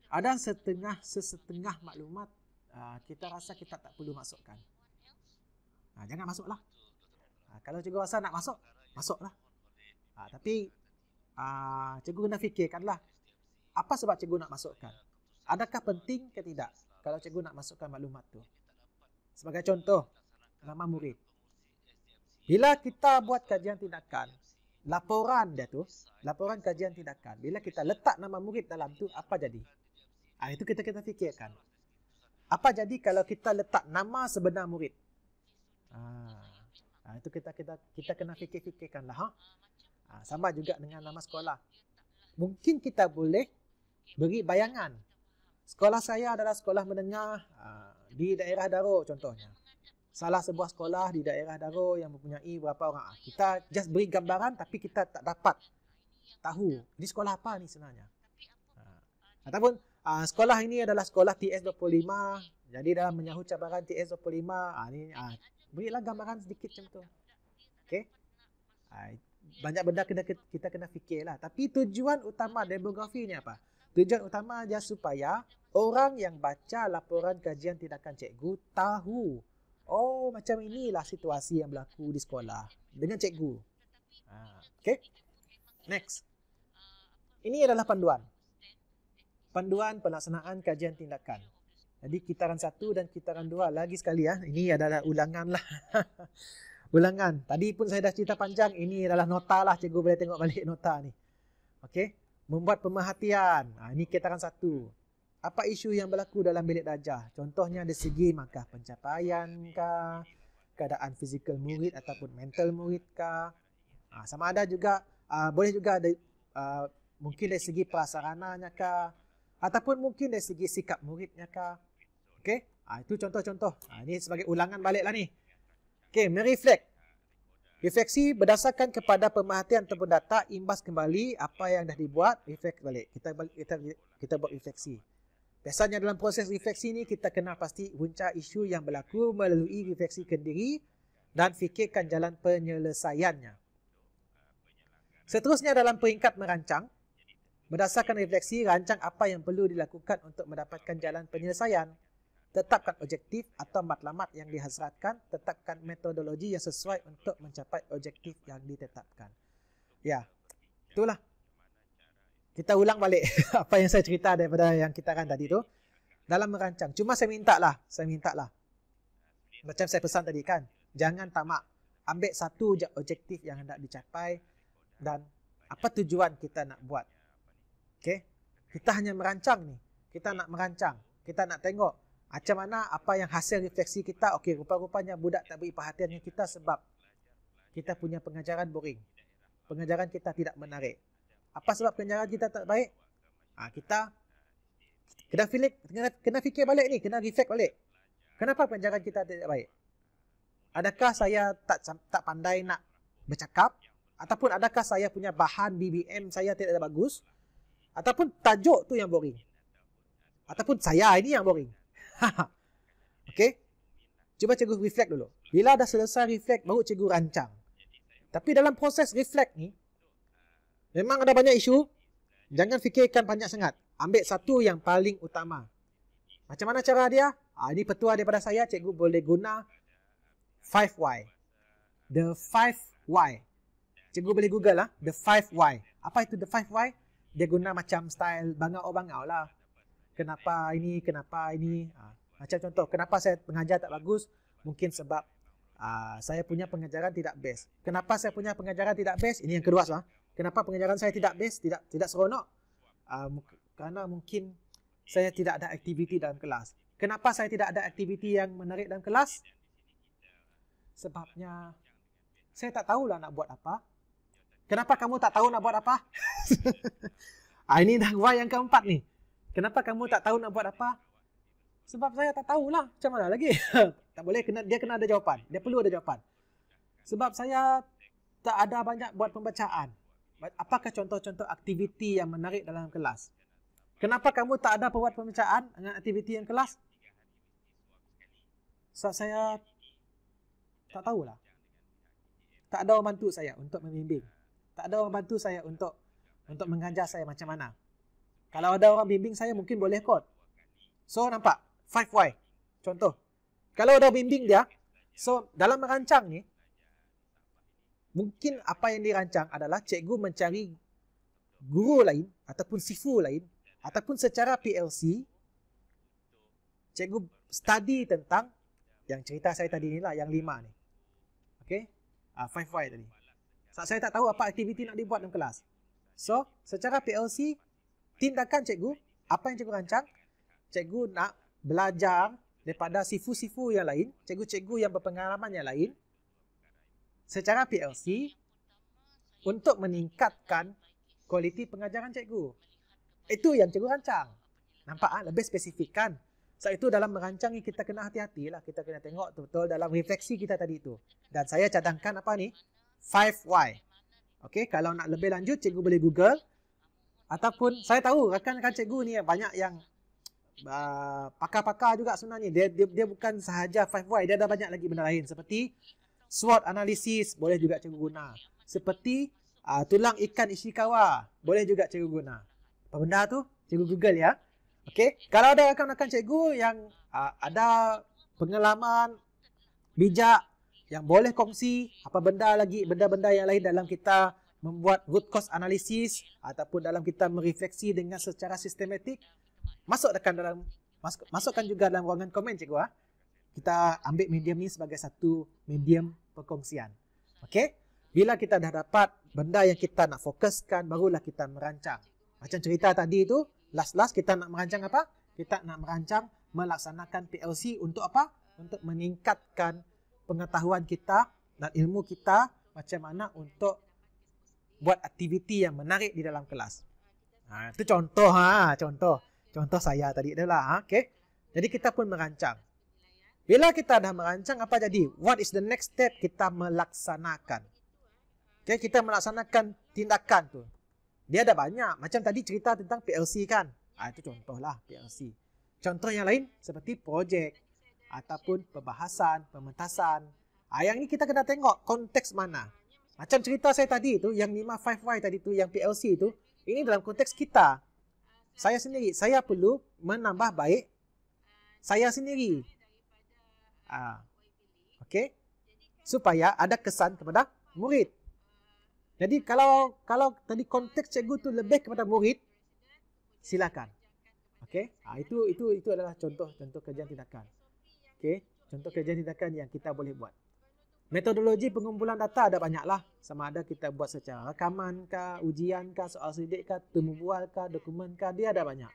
Ada setengah sesetengah maklumat ah, kita rasa kita tak perlu masukkan. Ha, jangan masuklah. Ha, kalau cikgu rasa nak masuk, masuklah. Ha, tapi ha, cikgu kena fikirkanlah apa sebab cikgu nak masukkan. Adakah penting ke tidak kalau cikgu nak masukkan maklumat tu? Sebagai contoh, nama murid. Bila kita buat kajian tindakan, laporan dia tu, laporan kajian tindakan, bila kita letak nama murid dalam tu, apa jadi? Ha, itu kita kena fikirkan. Apa jadi kalau kita letak nama sebenar murid? Ah. Ha, itu kita kita kita kena fikir-fikirkanlah ha. ha. sama juga dengan nama sekolah. Mungkin kita boleh beri bayangan. Sekolah saya adalah sekolah menengah ha, di daerah Daro contohnya. Salah sebuah sekolah di daerah Daro yang mempunyai berapa orang. Ha, kita just beri gambaran tapi kita tak dapat tahu di sekolah apa ni sebenarnya. Ha. Ataupun ha, sekolah ini adalah sekolah TS25 jadi dalam menyahut cabaran TS25 ha, ni ha, Berilah gambaran sedikit macam tu. Okay. Ah, banyak benda kena, kita kena fikirlah. Tapi tujuan utama demografi ni apa? Tujuan utama dia supaya orang yang baca laporan kajian tindakan cikgu tahu. Oh macam inilah situasi yang berlaku di sekolah. Dengan cikgu. Ah, okay. Next. Ini adalah panduan. Panduan pelaksanaan kajian tindakan. Jadi kitaran satu dan kitaran dua lagi sekali ya. Ini adalah ulangan lah. [LAUGHS] ulangan. Tadi pun saya dah cerita panjang. Ini adalah nota lah. Cikgu boleh tengok balik nota ni. Okey. Membuat pemerhatian. Ha, ini kitaran satu. Apa isu yang berlaku dalam bilik darjah? Contohnya dari segi maka pencapaian kah? Keadaan fizikal murid ataupun mental murid kah? Ha, sama ada juga. Uh, boleh juga ada uh, mungkin dari segi prasarananya kah? Ataupun mungkin dari segi sikap muridnya kah? Okey? Ah itu contoh-contoh. Ah ini sebagai ulangan baliklah ni. Okey, mereflect. Refleksi berdasarkan kepada pemerhatian ataupun data imbas kembali apa yang dah dibuat, reflect balik. Kita balik, kita kita buat refleksi. Biasanya dalam proses refleksi ni kita kena pasti punca isu yang berlaku melalui refleksi kendiri dan fikirkan jalan penyelesaiannya. Seterusnya dalam peringkat merancang, berdasarkan refleksi rancang apa yang perlu dilakukan untuk mendapatkan jalan penyelesaian tetapkan objektif atau matlamat yang dihasratkan, tetapkan metodologi yang sesuai untuk mencapai objektif yang ditetapkan. Ya, itulah. Kita ulang balik [LAUGHS] apa yang saya cerita daripada yang kita kan tadi tu. Dalam merancang. Cuma saya minta lah. Saya minta lah. Macam saya pesan tadi kan. Jangan tamak. Ambil satu objektif yang hendak dicapai. Dan apa tujuan kita nak buat. Okay. Kita hanya merancang ni. Kita nak merancang. Kita nak tengok. Macam mana apa yang hasil refleksi kita, okey rupa-rupanya budak tak beri perhatian dengan kita sebab kita punya pengajaran boring. Pengajaran kita tidak menarik. Apa sebab pengajaran kita tak baik? Ha, kita kena, filik, kena, kena fikir balik ni, kena reflect balik. Kenapa pengajaran kita tidak baik? Adakah saya tak tak pandai nak bercakap? Ataupun adakah saya punya bahan BBM saya tidak ada bagus? Ataupun tajuk tu yang boring? Ataupun saya ini yang boring? Ha, ha. okay? Cuba cikgu reflect dulu. Bila dah selesai reflect, baru cikgu rancang. Tapi dalam proses reflect ni, memang ada banyak isu. Jangan fikirkan banyak sangat. Ambil satu yang paling utama. Macam mana cara dia? Ha, ini petua daripada saya, cikgu boleh guna 5Y. The 5Y. Cikgu boleh google lah. The 5Y. Apa itu the 5Y? Dia guna macam style bangau-bangau lah kenapa ini kenapa ini uh, macam contoh kenapa saya pengajar tak bagus mungkin sebab uh, saya punya pengajaran tidak best kenapa saya punya pengajaran tidak best ini yang kedua sah kenapa pengajaran saya tidak best tidak tidak seronok uh, kerana mungkin saya tidak ada aktiviti dalam kelas kenapa saya tidak ada aktiviti yang menarik dalam kelas sebabnya saya tak tahu lah nak buat apa kenapa kamu tak tahu nak buat apa [LAUGHS] ah, ini dah yang keempat nih kenapa kamu tak tahu nak buat apa? Sebab saya tak tahulah macam mana lagi. [LAUGHS] tak boleh, kena, dia kena ada jawapan. Dia perlu ada jawapan. Sebab saya tak ada banyak buat pembacaan. Apakah contoh-contoh aktiviti yang menarik dalam kelas? Kenapa kamu tak ada buat pembacaan dengan aktiviti yang kelas? Sebab so, saya tak tahu lah. Tak ada orang bantu saya untuk membimbing. Tak ada orang bantu saya untuk untuk mengajar saya macam mana. Kalau ada orang bimbing saya mungkin boleh kot. So nampak 5Y. Contoh. Kalau ada bimbing dia, so dalam merancang ni mungkin apa yang dirancang adalah cikgu mencari guru lain ataupun sifu lain ataupun secara PLC cikgu study tentang yang cerita saya tadi ni lah yang lima ni. okay? Ah 5Y tadi. So, saya tak tahu apa aktiviti nak dibuat dalam kelas. So, secara PLC, tindakan cikgu apa yang cikgu rancang cikgu nak belajar daripada sifu-sifu yang lain cikgu-cikgu yang berpengalaman yang lain secara PLC untuk meningkatkan kualiti pengajaran cikgu itu yang cikgu rancang nampak ah lebih spesifik kan sebab itu dalam merancang ni kita kena hati-hatilah kita kena tengok betul dalam refleksi kita tadi itu dan saya cadangkan apa ni 5Y Okay, kalau nak lebih lanjut, cikgu boleh Google ataupun saya tahu rakan-rakan cikgu ni banyak yang uh, pakar-pakar juga sebenarnya dia, dia dia bukan sahaja 5Y dia ada banyak lagi benda lain seperti SWOT analisis boleh juga cikgu guna seperti uh, tulang ikan Ishikawa boleh juga cikgu guna apa benda tu cikgu google ya Okay, kalau ada rakan-rakan cikgu yang uh, ada pengalaman bijak yang boleh kongsi apa benda lagi benda-benda yang lain dalam kita membuat root cause analysis ataupun dalam kita merefleksi dengan secara sistematik masukkan dalam masukkan juga dalam ruangan komen cikgu ah. Kita ambil medium ni sebagai satu medium perkongsian. Okey? Bila kita dah dapat benda yang kita nak fokuskan barulah kita merancang. Macam cerita tadi tu, last-last kita nak merancang apa? Kita nak merancang melaksanakan PLC untuk apa? Untuk meningkatkan pengetahuan kita dan ilmu kita macam mana untuk buat aktiviti yang menarik di dalam kelas. Ha, itu contoh ha, contoh. Contoh saya tadi adalah ha, okey. Jadi kita pun merancang. Bila kita dah merancang apa jadi? What is the next step kita melaksanakan? Okey, kita melaksanakan tindakan tu. Dia ada banyak. Macam tadi cerita tentang PLC kan? Ha, itu contohlah PLC. Contoh yang lain seperti projek ataupun perbahasan, pementasan. Ha, yang ini kita kena tengok konteks mana. Macam cerita saya tadi tu yang Mima 5Y tadi tu yang PLC tu ini dalam konteks kita. Saya sendiri saya perlu menambah baik saya sendiri. Ah. Okey. Supaya ada kesan kepada murid. Jadi kalau kalau tadi konteks cikgu tu lebih kepada murid silakan. Okey. Ah itu itu itu adalah contoh-contoh kerja tindakan. Okey, contoh kerja tindakan yang kita boleh buat. Metodologi pengumpulan data ada banyaklah. lah. Sama ada kita buat secara rekaman kah, ujian kah, soal sidik kah, temubual kah, dokumen kah, dia ada banyak.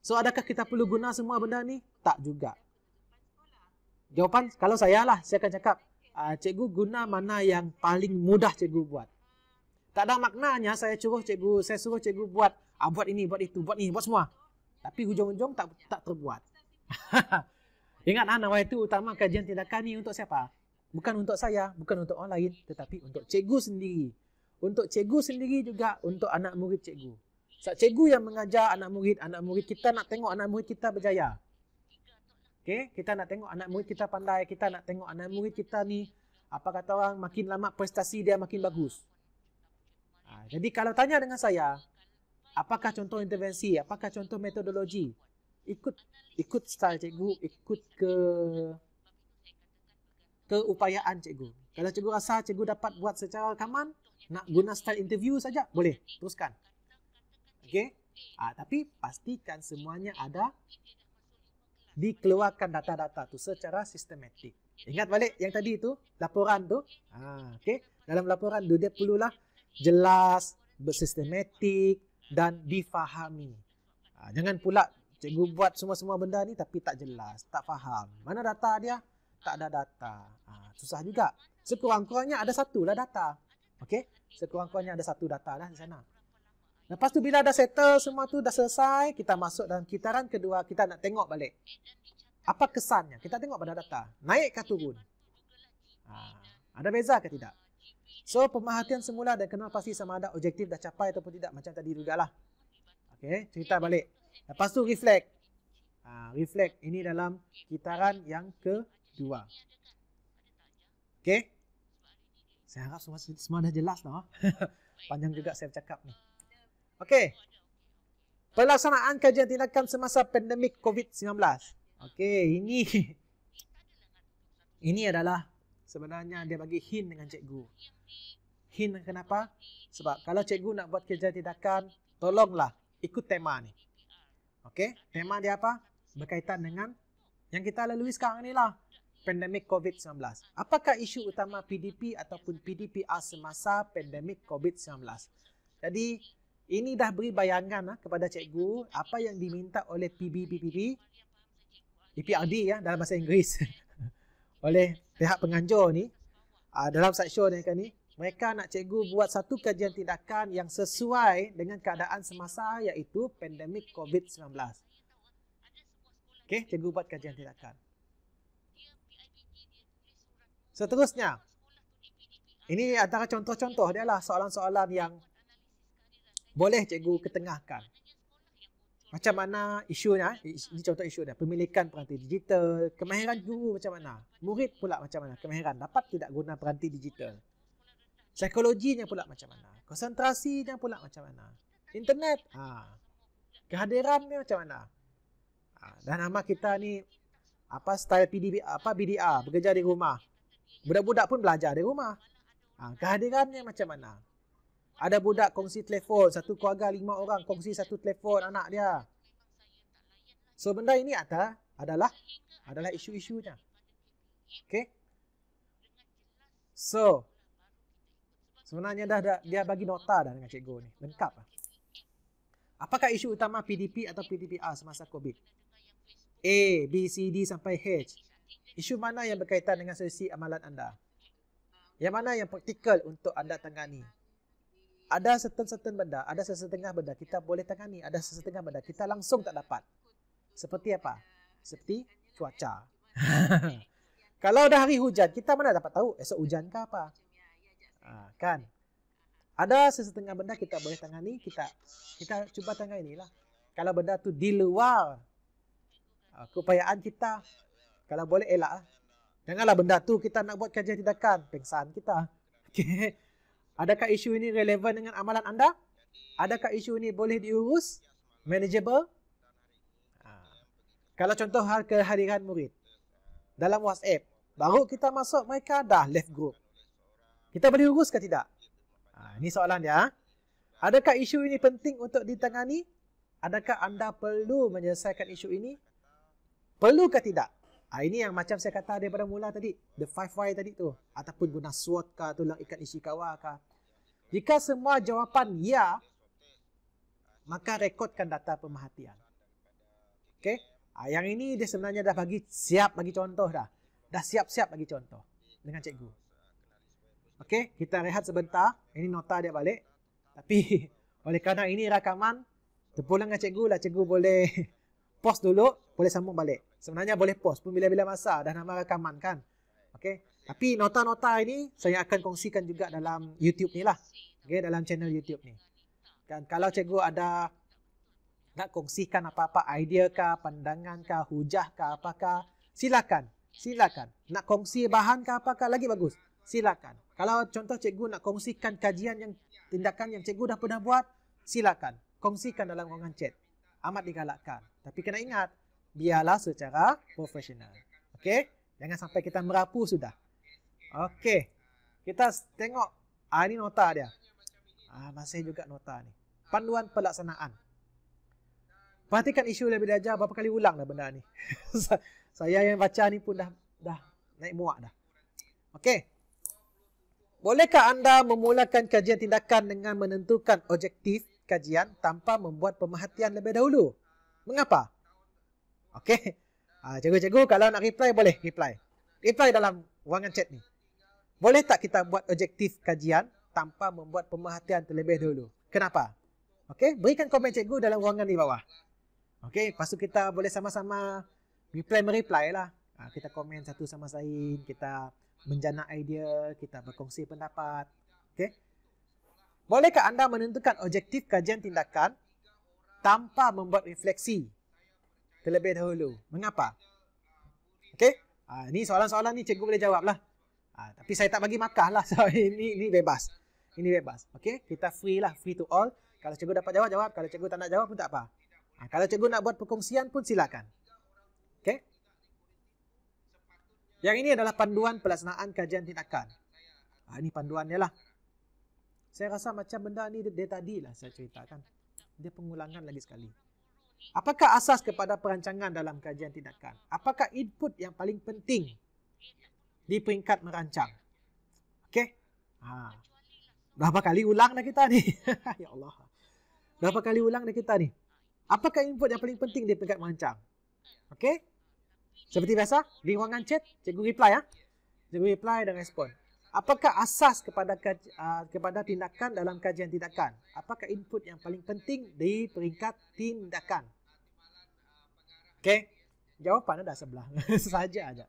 So adakah kita perlu guna semua benda ni? Tak juga. Jawapan, kalau saya lah, saya akan cakap, ah, cikgu guna mana yang paling mudah cikgu buat. Tak ada maknanya saya suruh cikgu, saya suruh cikgu buat, ah, buat ini, buat itu, buat ini, buat semua. Tapi hujung-hujung tak tak terbuat. [LAUGHS] Ingat anak lah itu utama kajian tindakan ni untuk siapa? bukan untuk saya, bukan untuk orang lain, tetapi untuk cikgu sendiri. Untuk cikgu sendiri juga, untuk anak murid cikgu. Sebab cikgu yang mengajar anak murid, anak murid kita nak tengok anak murid kita berjaya. Okay? Kita nak tengok anak murid kita pandai, kita nak tengok anak murid kita ni, apa kata orang, makin lama prestasi dia makin bagus. Ha, jadi kalau tanya dengan saya, apakah contoh intervensi, apakah contoh metodologi? Ikut ikut style cikgu, ikut ke keupayaan cikgu. Kalau cikgu rasa cikgu dapat buat secara rakaman, nak guna style interview saja, boleh. Teruskan. Okey? Ha, tapi pastikan semuanya ada dikeluarkan data-data tu secara sistematik. Ingat balik yang tadi itu laporan tu. Ha, ah, okay. Dalam laporan tu dia perlulah jelas, bersistematik dan difahami. Ha, jangan pula cikgu buat semua-semua benda ni tapi tak jelas, tak faham. Mana data dia? tak ada data. Ha, susah juga. Sekurang-kurangnya ada satu lah data. Okey? Sekurang-kurangnya ada satu data lah di sana. Lepas tu bila dah settle semua tu dah selesai, kita masuk dalam kitaran kedua, kita nak tengok balik. Apa kesannya? Kita tengok pada data. Naik ke turun? Ha, ada beza ke tidak? So, pemerhatian semula dan kenal pasti sama ada objektif dah capai ataupun tidak. Macam tadi juga lah. Okey? Cerita balik. Lepas tu reflect. Ha, reflect. Ini dalam kitaran yang ke dua. Kan, okay? Saya harap semua, semua dah jelas tau. Ah. Lah. [LAUGHS] Panjang ah. juga saya cakap ni. Okay. Pelaksanaan kajian tindakan semasa pandemik COVID-19. Okay, ini... Ini [LAUGHS] adalah sebenarnya dia bagi hint dengan cikgu. Hint kenapa? Sebab kalau cikgu nak buat kerja tindakan, tolonglah ikut tema ni. Okay, tema dia apa? Berkaitan dengan yang kita lalui sekarang ni lah pandemik COVID-19. Apakah isu utama PDP ataupun PDPR semasa pandemik COVID-19? Jadi, ini dah beri bayangan ha, kepada cikgu apa yang diminta oleh PBBPP, PPRD ya, ah, dalam bahasa Inggeris, [LAUGHS] oleh pihak penganjur ni uh, dalam side show kan ni. Mereka nak cikgu buat satu kajian tindakan yang sesuai dengan keadaan semasa iaitu pandemik COVID-19. Okey, cikgu buat kajian tindakan. Seterusnya. Ini antara contoh-contoh dia lah soalan-soalan yang boleh cikgu ketengahkan. Macam mana isunya, ini contoh isu dia. Pemilikan peranti digital, kemahiran guru macam mana. Murid pula macam mana, kemahiran dapat tidak guna peranti digital. Psikologinya pula macam mana. Konsentrasinya pula macam mana. Internet, ha. kehadiran dia macam mana. Ha. Dan nama kita ni, apa style PDB, apa BDR, bekerja di rumah. Budak-budak pun belajar di rumah. Ha, kehadirannya macam mana? Ada budak kongsi telefon, satu keluarga lima orang kongsi satu telefon anak dia. So benda ini ada, adalah adalah isu-isunya. Okay? So, sebenarnya dah, dah dia bagi nota dah dengan cikgu ni. Lengkap lah. Apakah isu utama PDP atau PDPR semasa COVID? A, B, C, D sampai H isu mana yang berkaitan dengan selisih amalan anda? Yang mana yang praktikal untuk anda tangani? Ada setengah-setengah benda, ada sesetengah benda kita boleh tangani, ada sesetengah benda kita langsung tak dapat. Seperti apa? Seperti cuaca. [LAUGHS] Kalau dah hari hujan, kita mana dapat tahu esok hujan ke apa? Ha, kan? Ada sesetengah benda kita boleh tangani, kita kita cuba tangani lah. Kalau benda tu di luar ah, keupayaan kita, kalau boleh elak Janganlah benda tu kita nak buat kajian tindakan Pengsan kita [LAUGHS] okay. Adakah isu ini relevan dengan amalan anda? Adakah isu ini boleh diurus? Manageable? Ha. Kalau contoh hal kehadiran murid Dalam WhatsApp Baru kita masuk mereka dah left group Kita boleh urus ke tidak? Ha. Ini soalan dia ha. Adakah isu ini penting untuk ditangani? Adakah anda perlu menyelesaikan isu ini? Perlu ke tidak? Ha, ini yang macam saya kata daripada mula tadi. The five why tadi tu. Ataupun guna SWOT ka, tulang ikat Ishikawa kah. Jika semua jawapan ya, maka rekodkan data pemerhatian. Okay? Ha, ah, yang ini dia sebenarnya dah bagi siap bagi contoh dah. Dah siap-siap bagi contoh dengan cikgu. Okay, kita rehat sebentar. Ini nota dia balik. Tapi [LAUGHS] oleh kerana ini rakaman, terpulang dengan cikgu lah. Cikgu boleh [LAUGHS] post dulu, boleh sambung balik. Sebenarnya boleh post pun bila-bila masa dah nama rakaman kan. Okey. Tapi nota-nota ini saya akan kongsikan juga dalam YouTube ni lah. Okey, dalam channel YouTube ni. Kan kalau cikgu ada nak kongsikan apa-apa idea ke, pandangan ke, hujah ke, apakah, silakan. Silakan. Nak kongsi bahan ke apakah lagi bagus. Silakan. Kalau contoh cikgu nak kongsikan kajian yang tindakan yang cikgu dah pernah buat, silakan. Kongsikan dalam ruangan chat. Amat digalakkan. Tapi kena ingat, biarlah secara profesional. Okey? Jangan sampai kita merapu sudah. Okey. Kita tengok ah ini nota dia. Ah masih juga nota ni. Panduan pelaksanaan. Perhatikan isu lebih dia ajar berapa kali ulang dah benda ni. [LAUGHS] Saya yang baca ni pun dah dah naik muak dah. Okey. Bolehkah anda memulakan kajian tindakan dengan menentukan objektif kajian tanpa membuat pemerhatian lebih dahulu? Mengapa? Okey. Ha, [LAUGHS] ah, cikgu-cikgu kalau nak reply boleh reply. Reply dalam ruangan chat ni. Boleh tak kita buat objektif kajian tanpa membuat pemerhatian terlebih dulu? Kenapa? Okey, berikan komen cikgu dalam ruangan di bawah. Okey, lepas kita boleh sama-sama reply mereply lah. Ha, kita komen satu sama lain, kita menjana idea, kita berkongsi pendapat. Okey. Bolehkah anda menentukan objektif kajian tindakan tanpa membuat refleksi terlebih dahulu. Mengapa? Okey? Ha, ni soalan-soalan ni cikgu boleh jawab lah. Ha, tapi saya tak bagi makah lah. [LAUGHS] So, ini, ini bebas. Ini bebas. Okey? Kita free lah. Free to all. Kalau cikgu dapat jawab, jawab. Kalau cikgu tak nak jawab pun tak apa. Ha, kalau cikgu nak buat perkongsian pun silakan. Okey? Yang ini adalah panduan pelaksanaan kajian tindakan. Ha, ini panduannya lah. Saya rasa macam benda ni dia, dia tadi lah saya ceritakan. Dia pengulangan lagi sekali. Apakah asas kepada perancangan dalam kajian tindakan? Apakah input yang paling penting di peringkat merancang? Okey. Ha. Berapa kali ulang dah kita ni? [LAUGHS] ya Allah. Berapa kali ulang dah kita ni? Apakah input yang paling penting di peringkat merancang? Okey. Seperti biasa, di ruangan chat, cikgu reply ya. Cikgu reply dan respon apakah asas kepada ah, kepada tindakan dalam kajian tindakan apakah input yang paling penting di peringkat tindakan okey jawapan ada sebelah [LAUGHS] saja aja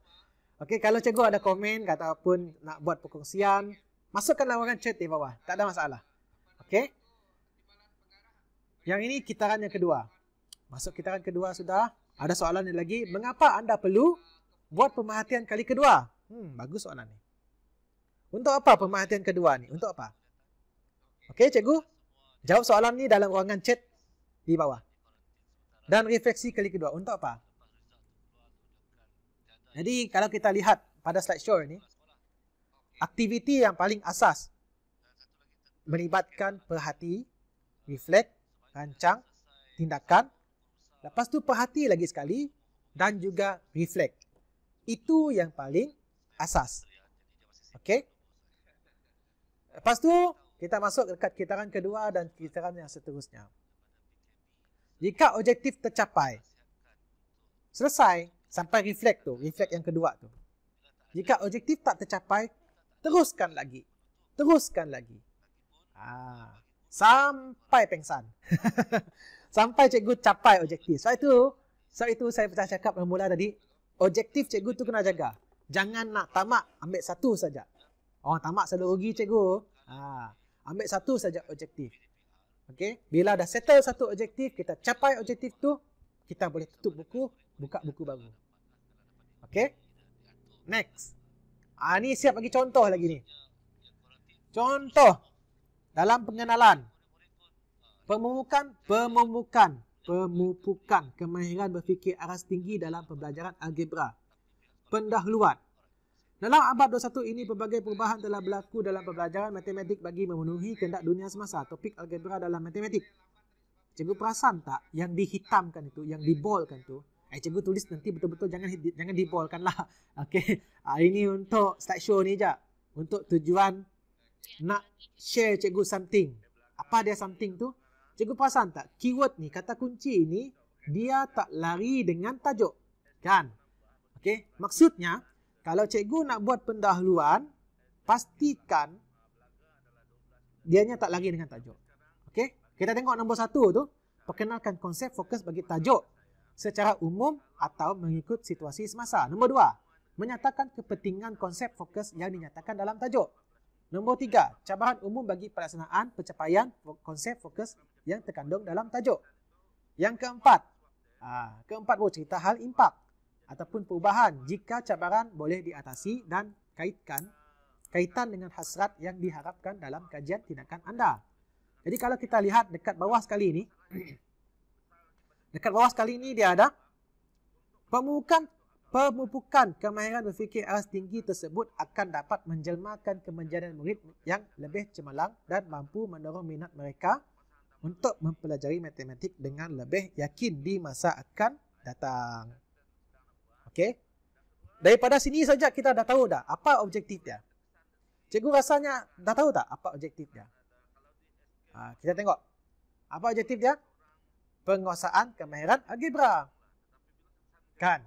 okey kalau cikgu ada komen kata pun nak buat perkongsian masukkan ruangan chat di bawah tak ada masalah okey yang ini kitaran yang kedua masuk kitaran kedua sudah ada soalan lagi mengapa anda perlu buat pemerhatian kali kedua hmm bagus soalan ni untuk apa pemerhatian kedua ni? Untuk apa? Okey, cikgu. Jawab soalan ni dalam ruangan chat di bawah. Dan refleksi kali kedua. Untuk apa? Jadi, kalau kita lihat pada slide show ni, aktiviti yang paling asas melibatkan perhati, reflek, rancang, tindakan. Lepas tu perhati lagi sekali dan juga reflek. Itu yang paling asas. Okey? Lepas tu, kita masuk dekat kitaran kedua dan kitaran yang seterusnya. Jika objektif tercapai, selesai sampai reflect tu, reflect yang kedua tu. Jika objektif tak tercapai, teruskan lagi. Teruskan lagi. Ah, sampai pengsan. [LAUGHS] sampai cikgu capai objektif. Sebab itu, sebab itu saya pernah cakap bermula tadi, objektif cikgu tu kena jaga. Jangan nak tamak ambil satu saja. Orang tamak selalu rugi cikgu. Ha. Ambil satu saja objektif. Okey, bila dah settle satu objektif, kita capai objektif tu, kita boleh tutup buku, buka buku baru. Okey? Next. Ha, ni siap bagi contoh lagi ni. Contoh. Dalam pengenalan. Pemupukan, pemupukan. Pemupukan. Kemahiran berfikir aras tinggi dalam pembelajaran algebra. Pendahuluan. Dalam abad 21 ini, pelbagai perubahan telah berlaku dalam pembelajaran matematik bagi memenuhi kehendak dunia semasa. Topik algebra dalam matematik. Cikgu perasan tak yang dihitamkan itu, yang dibolkan itu? Eh, cikgu tulis nanti betul-betul jangan jangan dibolkan lah. [LAUGHS] Okay. Ah, ini untuk start show ni je. Untuk tujuan nak share cikgu something. Apa dia something tu? Cikgu perasan tak? Keyword ni, kata kunci ni, dia tak lari dengan tajuk. Kan? Okay. Maksudnya, kalau cikgu nak buat pendahuluan, pastikan dia nya tak lari dengan tajuk. Okey? Kita tengok nombor satu tu, perkenalkan konsep fokus bagi tajuk secara umum atau mengikut situasi semasa. Nombor dua, menyatakan kepentingan konsep fokus yang dinyatakan dalam tajuk. Nombor tiga, cabaran umum bagi pelaksanaan pencapaian konsep fokus yang terkandung dalam tajuk. Yang keempat, ah, keempat pun cerita hal impak ataupun perubahan jika cabaran boleh diatasi dan kaitkan kaitan dengan hasrat yang diharapkan dalam kajian tindakan anda. Jadi kalau kita lihat dekat bawah sekali ini, [CLEARS THROAT] dekat bawah sekali ini dia ada pemupukan, pemupukan kemahiran berfikir aras tinggi tersebut akan dapat menjelmakan kemenjanaan murid yang lebih cemerlang dan mampu mendorong minat mereka untuk mempelajari matematik dengan lebih yakin di masa akan datang. Okay, Daripada sini saja kita dah tahu dah apa objektif dia. Cikgu rasanya dah tahu tak apa objektif dia? Ha, kita tengok. Apa objektif dia? Penguasaan kemahiran algebra. Kan?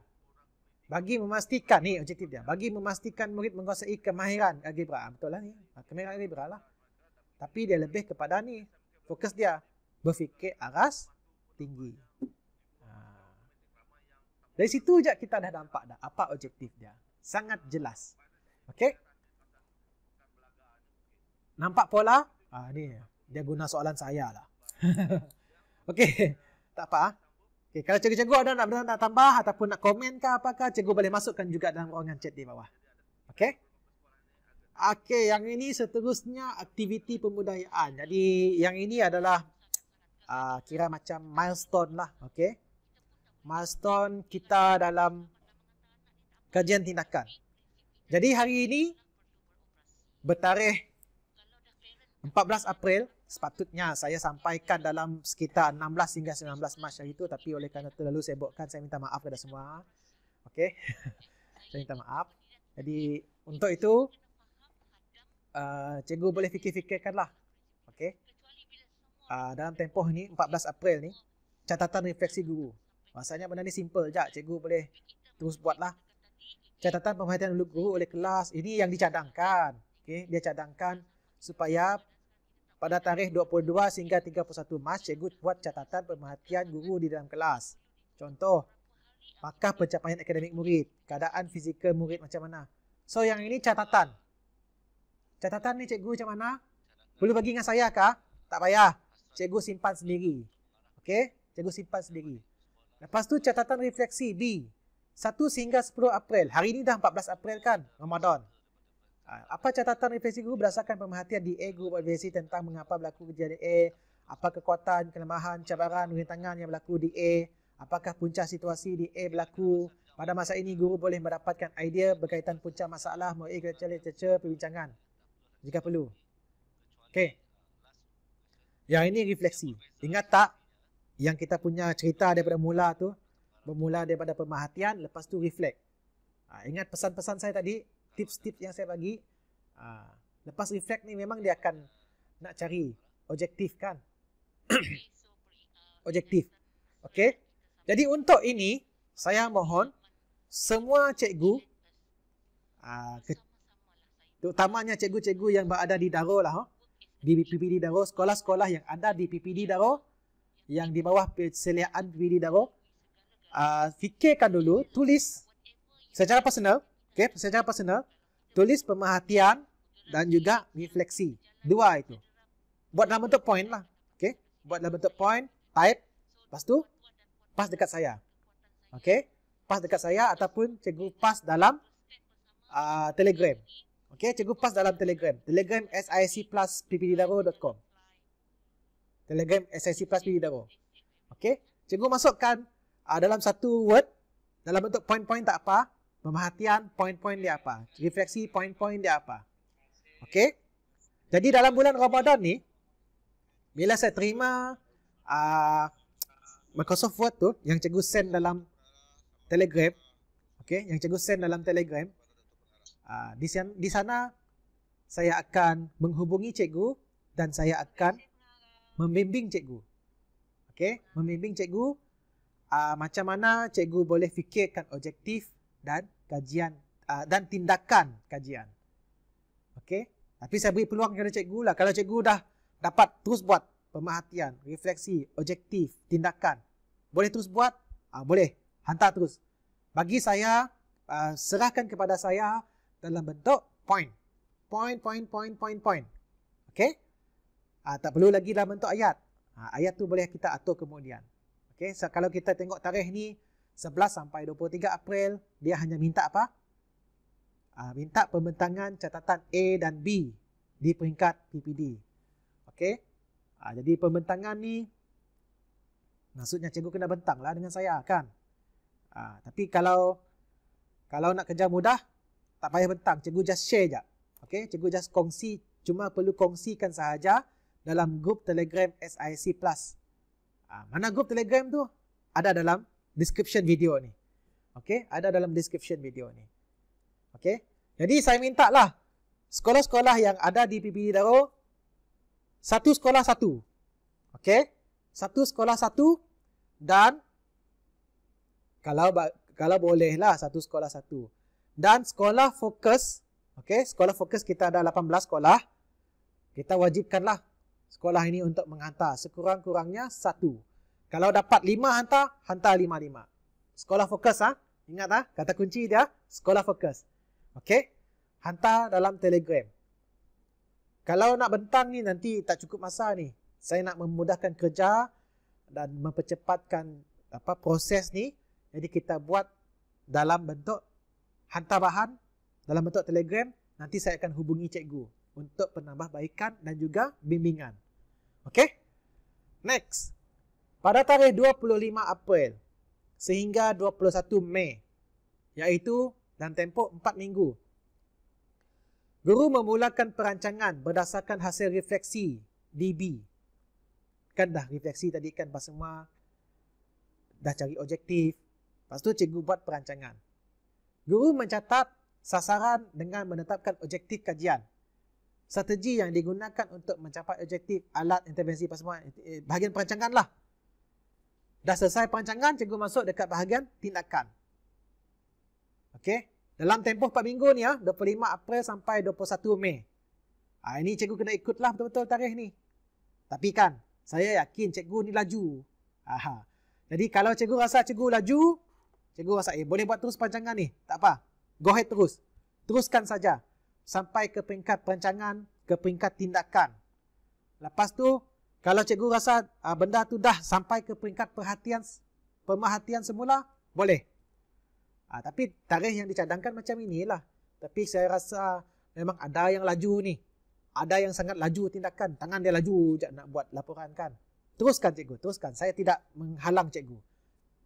Bagi memastikan ni objektif dia. Bagi memastikan murid menguasai kemahiran algebra. Ha, betul lah ni. Ha, kemahiran algebra lah. Tapi dia lebih kepada ni. Fokus dia. Berfikir aras tinggi. Dari situ je kita dah nampak dah apa objektif dia. Sangat jelas. Okey. Nampak pola? Ah ni dia guna soalan saya lah. [LAUGHS] Okey. Tak apa. Ah. Okay, kalau cikgu-cikgu ada nak, nak nak tambah ataupun nak komen ke apakah cikgu boleh masukkan juga dalam ruangan chat di bawah. Okey. Okey, yang ini seterusnya aktiviti pemudaian. Jadi yang ini adalah uh, kira macam milestone lah. Okey milestone kita dalam kajian tindakan. Jadi hari ini bertarikh 14 April sepatutnya saya sampaikan dalam sekitar 16 hingga 19 Mac hari itu tapi oleh kerana terlalu sibukkan saya minta maaf kepada semua. Okey. [LAUGHS] saya minta maaf. Jadi untuk itu uh, cikgu boleh fikir-fikirkanlah. Okey. Uh, ah, dalam tempoh ini 14 April ni catatan refleksi guru Masanya benda ni simple je, cikgu boleh terus buatlah. Catatan pemerhatian untuk guru oleh kelas, ini yang dicadangkan. Okay? Dia cadangkan supaya pada tarikh 22 sehingga 31 Mac, cikgu buat catatan pemerhatian guru di dalam kelas. Contoh, maka pencapaian akademik murid, keadaan fizikal murid macam mana. So yang ini catatan. Catatan ni cikgu macam mana? Perlu bagi dengan saya kah? Tak payah. Cikgu simpan sendiri. Okey? Cikgu simpan sendiri. Lepas tu catatan refleksi B. 1 sehingga 10 April. Hari ini dah 14 April kan? Ramadan. Ha, apa catatan refleksi guru berdasarkan pemerhatian di A Group Advisory tentang mengapa berlaku kejadian A? Apa kekuatan, kelemahan, cabaran, rintangan yang berlaku di A? Apakah punca situasi di A berlaku? Pada masa ini guru boleh mendapatkan idea berkaitan punca masalah melalui kerja-kerja perbincangan. Jika perlu. Okey. Yang ini refleksi. Ingat tak yang kita punya cerita daripada mula tu bermula daripada pemerhatian lepas tu reflect ha, ingat pesan-pesan saya tadi tips-tips yang saya bagi ha, lepas reflect ni memang dia akan nak cari objektif kan [COUGHS] objektif okey jadi untuk ini saya mohon semua cikgu ha, ke, terutamanya cikgu-cikgu yang berada di Darul lah ha, di PPD Darul sekolah-sekolah yang ada di PPD Darul yang di bawah persediaan diri Daro uh, ah, fikirkan dulu tulis secara personal okay, secara personal tulis pemerhatian dan juga refleksi dua itu buat dalam bentuk point lah okay, buat dalam bentuk point type lepas tu pas dekat saya okay, pas dekat saya ataupun cikgu pas dalam uh, telegram okay, cikgu pas dalam Telegram. Telegram sicplusppddaro.com. Telegram SSC Plus PD Daro. Okey. Cikgu masukkan uh, dalam satu word dalam bentuk poin-poin tak apa, pemerhatian poin-poin dia apa, refleksi poin-poin dia apa. Okey. Jadi dalam bulan Ramadan ni bila saya terima uh, Microsoft Word tu yang cikgu send dalam Telegram, okey, yang cikgu send dalam Telegram, uh, di sana di sana saya akan menghubungi cikgu dan saya akan membimbing cikgu. Okey, hmm. membimbing cikgu uh, macam mana cikgu boleh fikirkan objektif dan kajian uh, dan tindakan kajian. Okey, tapi saya beri peluang kepada cikgu lah. Kalau cikgu dah dapat terus buat pemerhatian, refleksi, objektif, tindakan. Boleh terus buat? Uh, boleh. Hantar terus. Bagi saya, uh, serahkan kepada saya dalam bentuk point. Point, point, point, point, point. Okey? Aa, ah, tak perlu lagi dalam bentuk ayat. Aa, ah, ayat tu boleh kita atur kemudian. Okay, so kalau kita tengok tarikh ni 11 sampai 23 April, dia hanya minta apa? Aa, ah, minta pembentangan catatan A dan B di peringkat PPD. Okay, Ah jadi pembentangan ni maksudnya cikgu kena bentang lah dengan saya kan. Ah tapi kalau kalau nak kerja mudah tak payah bentang, cikgu just share je. Okay, cikgu just kongsi cuma perlu kongsikan sahaja dalam grup Telegram SIC Plus. Ha, mana grup Telegram tu? Ada dalam description video ni. Okey, ada dalam description video ni. Okey. Jadi saya minta lah sekolah-sekolah yang ada di PPD Daro satu sekolah satu. Okey. Satu sekolah satu dan kalau kalau bolehlah satu sekolah satu. Dan sekolah fokus, okey, sekolah fokus kita ada 18 sekolah. Kita wajibkanlah sekolah ini untuk menghantar sekurang-kurangnya satu. Kalau dapat lima hantar, hantar lima-lima. Sekolah fokus ah, ha? Ingat ah, ha? kata kunci dia, sekolah fokus. Okay, Hantar dalam telegram. Kalau nak bentang ni nanti tak cukup masa ni. Saya nak memudahkan kerja dan mempercepatkan apa proses ni. Jadi kita buat dalam bentuk hantar bahan dalam bentuk telegram. Nanti saya akan hubungi cikgu untuk penambahbaikan dan juga bimbingan. Okay, Next. Pada tarikh 25 April sehingga 21 Mei iaitu dalam tempoh 4 minggu. Guru memulakan perancangan berdasarkan hasil refleksi DB. Kan dah refleksi tadi kan pasal semua dah cari objektif. Lepas tu cikgu buat perancangan. Guru mencatat sasaran dengan menetapkan objektif kajian strategi yang digunakan untuk mencapai objektif alat intervensi pasukan eh, bahagian perancangan lah. Dah selesai perancangan, cikgu masuk dekat bahagian tindakan. Okey. Dalam tempoh 4 minggu ni 25 ah, April sampai 21 Mei. Ah, ini cikgu kena ikutlah betul-betul tarikh ni. Tapi kan, saya yakin cikgu ni laju. Aha. Jadi kalau cikgu rasa cikgu laju, cikgu rasa eh boleh buat terus perancangan ni. Tak apa. Go ahead terus. Teruskan saja sampai ke peringkat perancangan, ke peringkat tindakan. Lepas tu, kalau cikgu rasa uh, benda tu dah sampai ke peringkat perhatian, pemerhatian semula, boleh. Uh, tapi tarikh yang dicadangkan macam inilah. Tapi saya rasa memang ada yang laju ni. Ada yang sangat laju tindakan. Tangan dia laju je nak buat laporan kan. Teruskan cikgu, teruskan. Saya tidak menghalang cikgu.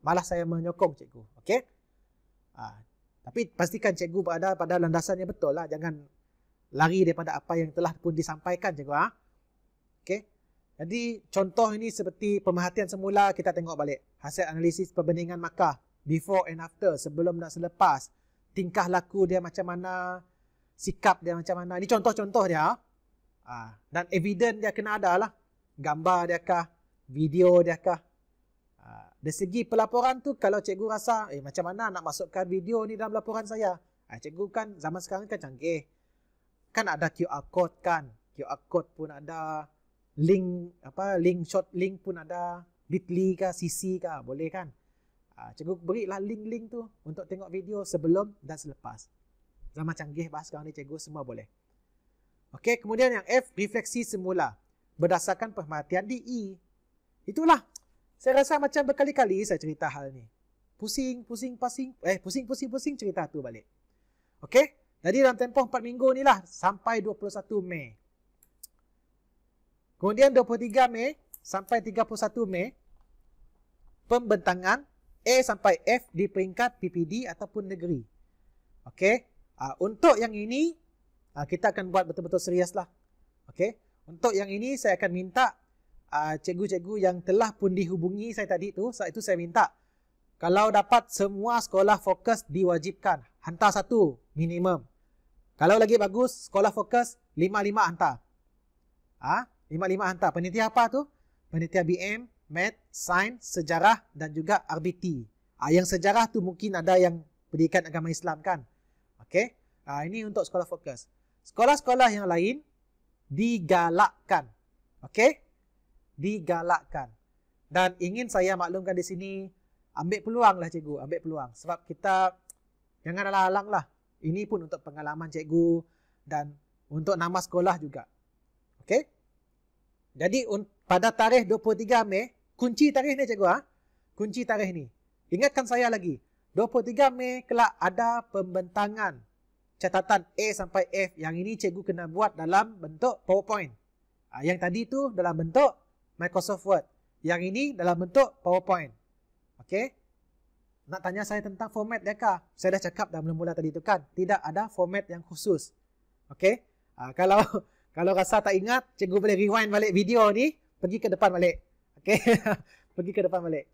Malah saya menyokong cikgu. Okay? Uh, ah, tapi pastikan cikgu berada pada landasan yang betul lah. Jangan lari daripada apa yang telah pun disampaikan cikgu. Ha? Ah. Okay. Jadi contoh ini seperti pemerhatian semula kita tengok balik. Hasil analisis perbandingan markah. Before and after. Sebelum dan selepas. Tingkah laku dia macam mana. Sikap dia macam mana. Ini contoh-contoh dia. Ha? Dan evidence dia kena ada lah. Gambar dia kah. Video dia kah. Ah, dari segi pelaporan tu kalau cikgu rasa eh macam mana nak masukkan video ni dalam laporan saya ha, cikgu kan zaman sekarang kan canggih kan ada QR code kan QR code pun ada link apa link short link pun ada bit.ly ke cc ke boleh kan ha, cikgu berilah link-link tu untuk tengok video sebelum dan selepas zaman canggih bahas sekarang ni cikgu semua boleh Okey, kemudian yang F, refleksi semula berdasarkan perhatian di E, Itulah, saya rasa macam berkali-kali saya cerita hal ni. Pusing, pusing, pusing. Eh, pusing, pusing, pusing cerita tu balik. Okay? Jadi dalam tempoh 4 minggu ni lah sampai 21 Mei. Kemudian 23 Mei sampai 31 Mei, pembentangan A sampai F di peringkat PPD ataupun negeri. Okay? Uh, ah, untuk yang ini, uh, kita akan buat betul-betul serius lah. Okay? Untuk yang ini, saya akan minta uh, cikgu-cikgu yang telah pun dihubungi saya tadi tu, saat itu saya minta kalau dapat semua sekolah fokus diwajibkan, hantar satu minimum. Kalau lagi bagus, sekolah fokus lima lima hantar. Ah, ha? lima 5 hantar. Penitia apa tu? Penitia BM, Math, Sains, Sejarah dan juga RBT. Ah, ha, yang sejarah tu mungkin ada yang pendidikan agama Islam kan? Okey. ha, ini untuk sekolah fokus. Sekolah-sekolah yang lain digalakkan. Okey digalakkan. Dan ingin saya maklumkan di sini, ambil peluang lah cikgu, ambil peluang. Sebab kita jangan alang-alang lah. Ini pun untuk pengalaman cikgu dan untuk nama sekolah juga. Okay? Jadi pada tarikh 23 Mei, kunci tarikh ni cikgu ha? Kunci tarikh ni. Ingatkan saya lagi. 23 Mei kelak ada pembentangan catatan A sampai F. Yang ini cikgu kena buat dalam bentuk PowerPoint. Ha, yang tadi tu dalam bentuk Microsoft Word. Yang ini dalam bentuk PowerPoint. Okey. Nak tanya saya tentang format dia kah? Saya dah cakap dah mula-mula tadi tu kan. Tidak ada format yang khusus. Okey. Uh, [LAUGHS] kalau kalau rasa tak ingat, cikgu boleh rewind balik video ni. Pergi ke depan balik. Okey. [LAUGHS] pergi ke depan balik.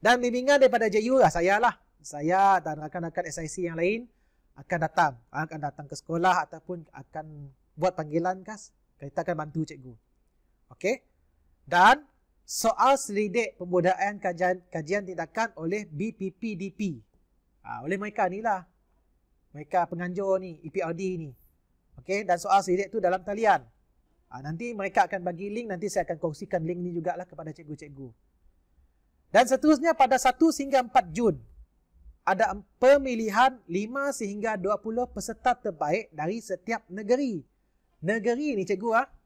Dan bimbingan daripada JU lah saya lah. Saya dan rakan-rakan SIC yang lain akan datang. Ah, akan datang ke sekolah ataupun akan buat panggilan kas. Kita akan bantu cikgu. Okey dan soal selidik pembudayaan kajian, kajian tindakan oleh BPPDP. Ha, oleh mereka ni lah. Mereka penganjur ni, EPRD ni. okay dan soal selidik tu dalam talian. Ha, nanti mereka akan bagi link, nanti saya akan kongsikan link ni jugalah kepada cikgu-cikgu. Dan seterusnya pada 1 sehingga 4 Jun, ada pemilihan 5 sehingga 20 peserta terbaik dari setiap negeri. Negeri ni cikgu ah. Ha?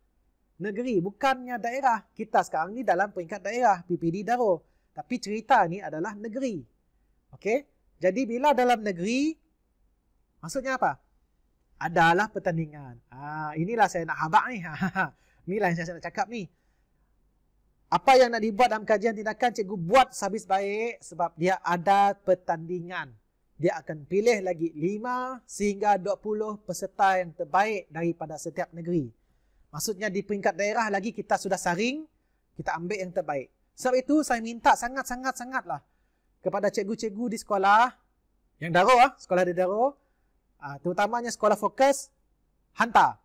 negeri bukannya daerah. Kita sekarang ni dalam peringkat daerah PPD Darul. Tapi cerita ni adalah negeri. Okey? Jadi bila dalam negeri maksudnya apa? Adalah pertandingan. Ah, inilah saya nak habaq ni. inilah [LAUGHS] ha, yang saya nak cakap ni. Apa yang nak dibuat dalam kajian tindakan cikgu buat sehabis baik sebab dia ada pertandingan. Dia akan pilih lagi 5 sehingga 20 peserta yang terbaik daripada setiap negeri. Maksudnya di peringkat daerah lagi kita sudah saring, kita ambil yang terbaik. Sebab itu saya minta sangat-sangat-sangatlah kepada cikgu-cikgu di sekolah yang Daro ah, sekolah di Daro, ah, terutamanya sekolah fokus hantar.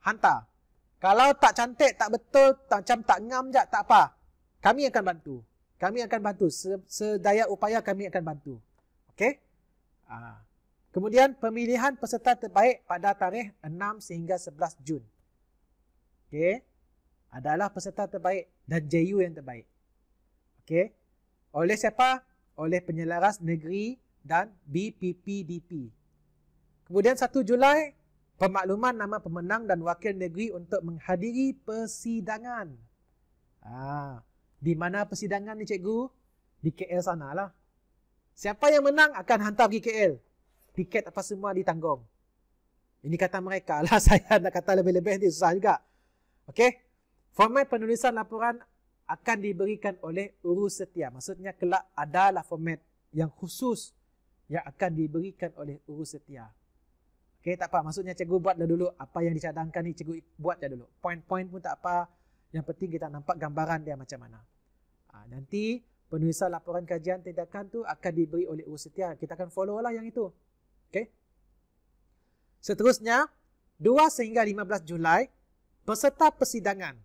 Hantar. Kalau tak cantik, tak betul, tak macam tak ngam je, tak apa. Kami akan bantu. Kami akan bantu. Sedaya upaya kami akan bantu. Okey? Ah. Kemudian pemilihan peserta terbaik pada tarikh 6 sehingga 11 Jun okay, adalah peserta terbaik dan JU yang terbaik. Okay. Oleh siapa? Oleh penyelaras negeri dan BPPDP. Kemudian 1 Julai, pemakluman nama pemenang dan wakil negeri untuk menghadiri persidangan. Ah, di mana persidangan ni cikgu? Di KL sana lah. Siapa yang menang akan hantar pergi KL. Tiket apa semua ditanggung. Ini kata mereka lah. [LAUGHS] Saya nak kata lebih-lebih ni susah juga. Okey. Format penulisan laporan akan diberikan oleh urus setia. Maksudnya kelak adalah format yang khusus yang akan diberikan oleh urus setia. Okey, tak apa. Maksudnya cikgu buat dah dulu apa yang dicadangkan ni cikgu buat dah dulu. Poin-poin pun tak apa. Yang penting kita nampak gambaran dia macam mana. Ha, nanti penulisan laporan kajian tindakan tu akan diberi oleh urus setia. Kita akan follow lah yang itu. Okey. Seterusnya, 2 sehingga 15 Julai 2021 peserta persidangan.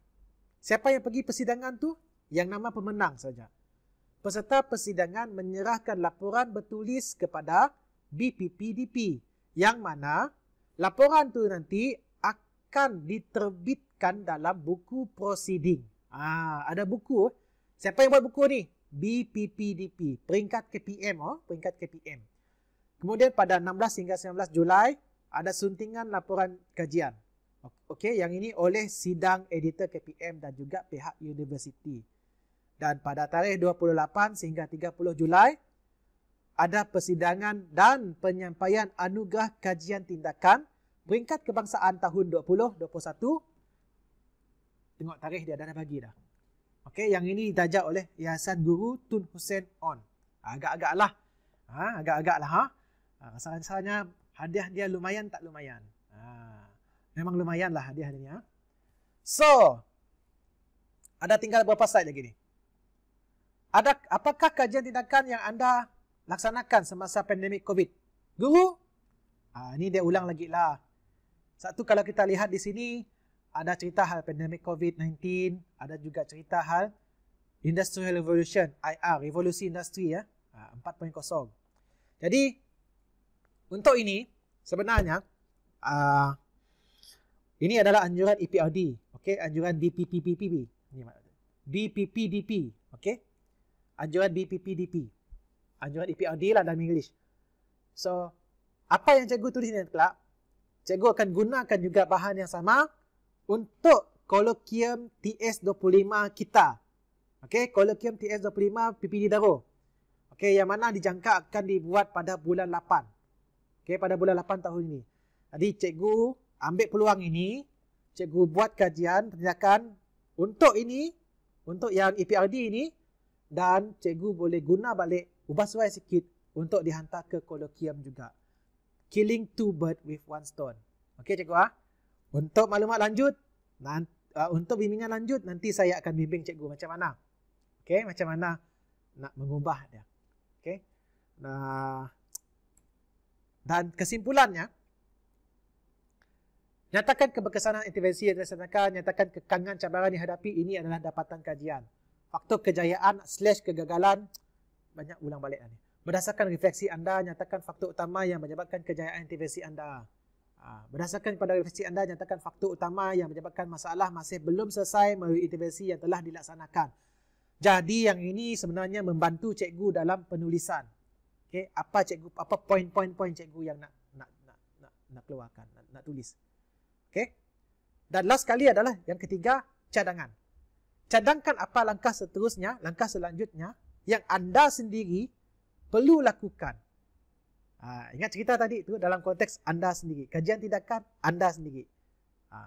Siapa yang pergi persidangan tu? Yang nama pemenang saja. Peserta persidangan menyerahkan laporan bertulis kepada BPPDP yang mana laporan tu nanti akan diterbitkan dalam buku proceeding. Ah, ada buku. Eh? Siapa yang buat buku ni? BPPDP, peringkat KPM oh, peringkat KPM. Kemudian pada 16 hingga 19 Julai ada suntingan laporan kajian. Okey, yang ini oleh sidang editor KPM dan juga pihak universiti. Dan pada tarikh 28 sehingga 30 Julai ada persidangan dan penyampaian anugerah kajian tindakan peringkat kebangsaan tahun 2021. Tengok tarikh dia dah bagi dah. Okey, yang ini ditaja oleh Yayasan Guru Tun Hussein On. Ah, ah, agak-agaklah. Ha, agak-agaklah ha. Ha, rasanya hadiah dia lumayan tak lumayan. Memang lumayan lah hadiah ni ya. So, ada tinggal beberapa slide lagi ni. Ada, apakah kajian tindakan yang anda laksanakan semasa pandemik COVID? Guru, ah, ha, ini dia ulang lagi lah. Satu, kalau kita lihat di sini, ada cerita hal pandemik COVID-19, ada juga cerita hal Industrial Revolution, IR, Revolusi Industri ya, 4.0. Ha, Jadi, untuk ini, sebenarnya, uh, ini adalah anjuran EPRD. Okey, anjuran BPPPPP. Ini maksud. BPPDP, okey? Anjuran BPPDP. Anjuran EPRD lah dalam English. So, apa yang cikgu tulis ni kelak, cikgu akan gunakan juga bahan yang sama untuk kolokium TS25 kita. Okey, kolokium TS25 PPD Daro. Okey, yang mana dijangka akan dibuat pada bulan 8. Okey, pada bulan 8 tahun ini. Jadi cikgu ambil peluang ini, cikgu buat kajian perniagaan. untuk ini, untuk yang EPRD ini dan cikgu boleh guna balik ubah suai sikit untuk dihantar ke kolokium juga. Killing two bird with one stone. Okey cikgu ah. Untuk maklumat lanjut, nanti, uh, untuk bimbingan lanjut nanti saya akan bimbing cikgu macam mana. Okey, macam mana nak mengubah dia. Okey. Nah, dan kesimpulannya, Nyatakan keberkesanan intervensi yang dilaksanakan, nyatakan kekangan cabaran dihadapi, ini adalah dapatan kajian. Faktor kejayaan slash kegagalan, banyak ulang balik. Ini. Berdasarkan refleksi anda, nyatakan faktor utama yang menyebabkan kejayaan intervensi anda. Ha, berdasarkan pada refleksi anda, nyatakan faktor utama yang menyebabkan masalah masih belum selesai melalui intervensi yang telah dilaksanakan. Jadi yang ini sebenarnya membantu cikgu dalam penulisan. Okay, apa cikgu apa poin-poin-poin cikgu yang nak nak nak nak, nak keluarkan, nak, nak tulis. Okay. Dan last kali adalah yang ketiga, cadangan. Cadangkan apa langkah seterusnya, langkah selanjutnya yang anda sendiri perlu lakukan. Ha, ingat cerita tadi itu dalam konteks anda sendiri. Kajian tindakan anda sendiri. Ha,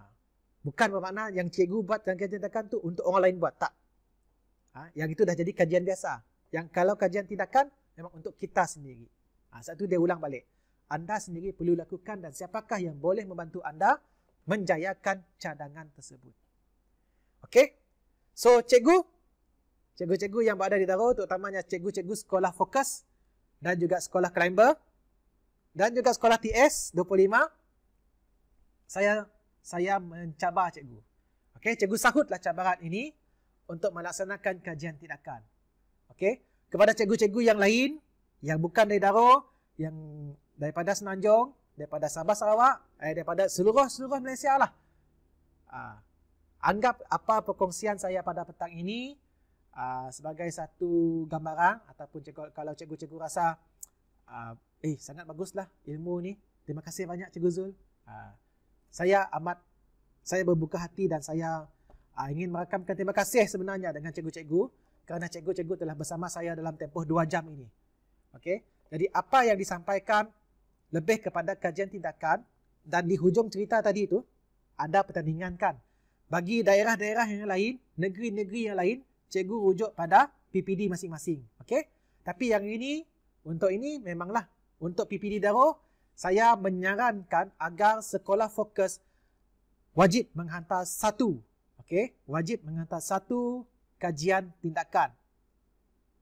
bukan bermakna yang cikgu buat dan kajian tindakan tu untuk orang lain buat. Tak. Ha, yang itu dah jadi kajian biasa. Yang kalau kajian tindakan memang untuk kita sendiri. Ha, satu dia ulang balik. Anda sendiri perlu lakukan dan siapakah yang boleh membantu anda menjayakan cadangan tersebut. Okey? So, cikgu, cikgu-cikgu yang berada di Darul, terutamanya cikgu-cikgu sekolah fokus dan juga sekolah climber dan juga sekolah TS 25, saya saya mencabar cikgu. Okey, cikgu sahutlah cabaran ini untuk melaksanakan kajian tindakan. Okey? Kepada cikgu-cikgu yang lain, yang bukan dari Darul, yang daripada Senanjung, daripada Sabah Sarawak, eh, daripada seluruh-seluruh Malaysia lah. Uh, anggap apa perkongsian saya pada petang ini uh, sebagai satu gambaran ataupun cikgu, kalau cikgu-cikgu rasa uh, eh sangat baguslah ilmu ni. Terima kasih banyak Cikgu Zul. Uh, saya amat saya berbuka hati dan saya uh, ingin merakamkan terima kasih sebenarnya dengan cikgu-cikgu kerana cikgu-cikgu telah bersama saya dalam tempoh dua jam ini. Okey. Jadi apa yang disampaikan lebih kepada kajian tindakan dan di hujung cerita tadi itu ada pertandingan kan bagi daerah-daerah yang lain negeri-negeri yang lain cikgu rujuk pada PPD masing-masing okey tapi yang ini untuk ini memanglah untuk PPD Daro saya menyarankan agar sekolah fokus wajib menghantar satu okey wajib menghantar satu kajian tindakan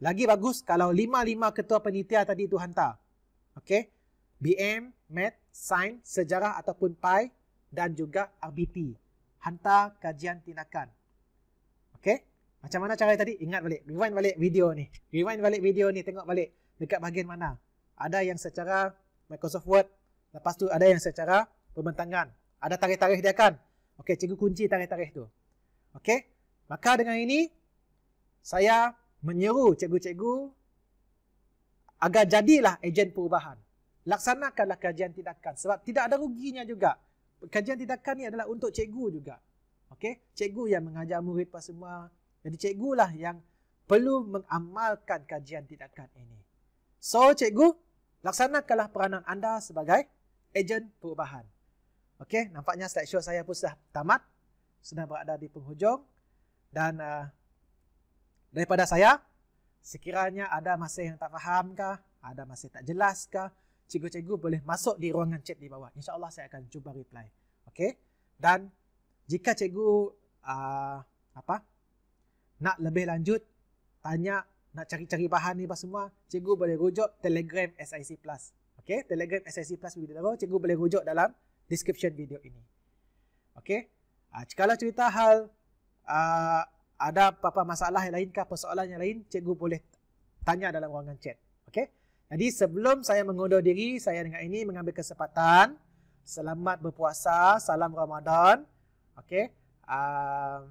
lagi bagus kalau lima-lima ketua penitia tadi itu hantar okey BM, Mat, Sains, Sejarah ataupun Pai dan juga RBT. Hantar kajian tindakan. Okey? Macam mana cara tadi? Ingat balik. Rewind balik video ni. Rewind balik video ni. Tengok balik dekat bahagian mana. Ada yang secara Microsoft Word. Lepas tu ada yang secara pembentangan. Ada tarikh-tarikh dia kan? Okey, cikgu kunci tarikh-tarikh tu. Okey? Maka dengan ini, saya menyeru cikgu-cikgu agar jadilah ejen perubahan laksanakanlah kajian tindakan sebab tidak ada ruginya juga. Kajian tindakan ni adalah untuk cikgu juga. Okey, cikgu yang mengajar murid apa semua. Jadi cikgulah yang perlu mengamalkan kajian tindakan ini. So cikgu, laksanakanlah peranan anda sebagai ejen perubahan. Okey, nampaknya slide show saya pun sudah tamat. Sudah berada di penghujung dan uh, daripada saya sekiranya ada masa yang tak faham kah, ada masih tak jelas kah, cikgu-cikgu boleh masuk di ruangan chat di bawah. InsyaAllah saya akan cuba reply. Okay? Dan jika cikgu uh, apa nak lebih lanjut, tanya, nak cari-cari bahan ni apa semua, cikgu boleh rujuk Telegram SIC Plus. Okay? Telegram SIC Plus video tahu, cikgu boleh rujuk dalam description video ini. Okay? Uh, ah, kalau cerita hal uh, ada apa-apa masalah yang lain ke persoalan yang lain, cikgu boleh tanya dalam ruangan chat. Okay? Jadi sebelum saya mengundur diri, saya dengan ini mengambil kesempatan. Selamat berpuasa, salam Ramadan. Okay, Um, ah,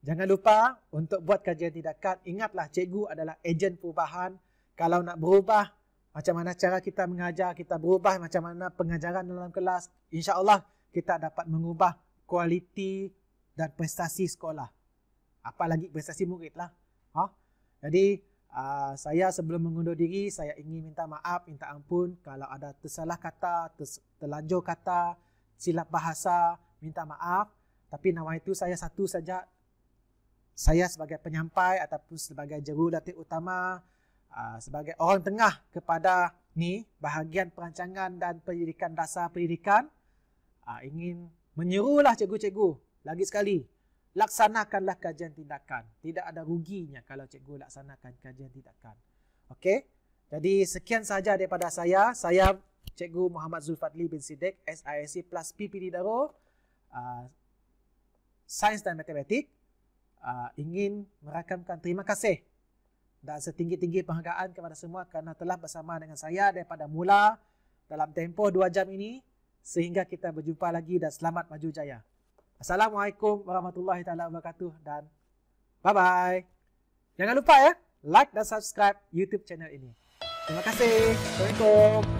jangan lupa untuk buat kajian tindakan, ingatlah cikgu adalah ejen perubahan. Kalau nak berubah, macam mana cara kita mengajar, kita berubah macam mana pengajaran dalam kelas. InsyaAllah kita dapat mengubah kualiti dan prestasi sekolah. Apalagi prestasi murid lah. Ha? Jadi, Uh, saya sebelum mengundur diri, saya ingin minta maaf, minta ampun kalau ada tersalah kata, ters, terlanjur kata, silap bahasa, minta maaf. Tapi nama itu saya satu saja. Saya sebagai penyampai ataupun sebagai latih utama, uh, sebagai orang tengah kepada ni bahagian perancangan dan pendidikan dasar pendidikan uh, ingin menyuruhlah cikgu-cikgu lagi sekali laksanakanlah kajian tindakan. Tidak ada ruginya kalau cikgu laksanakan kajian tindakan. Okey? Jadi sekian sahaja daripada saya. Saya Cikgu Muhammad Zulfadli bin Siddiq, SISC plus PPD Daro, uh, Sains dan Matematik, uh, ingin merakamkan terima kasih dan setinggi-tinggi penghargaan kepada semua kerana telah bersama dengan saya daripada mula dalam tempoh dua jam ini sehingga kita berjumpa lagi dan selamat maju jaya. Assalamualaikum warahmatullahi taala wabarakatuh dan bye bye. Jangan lupa ya, like dan subscribe YouTube channel ini. Terima kasih. Assalamualaikum.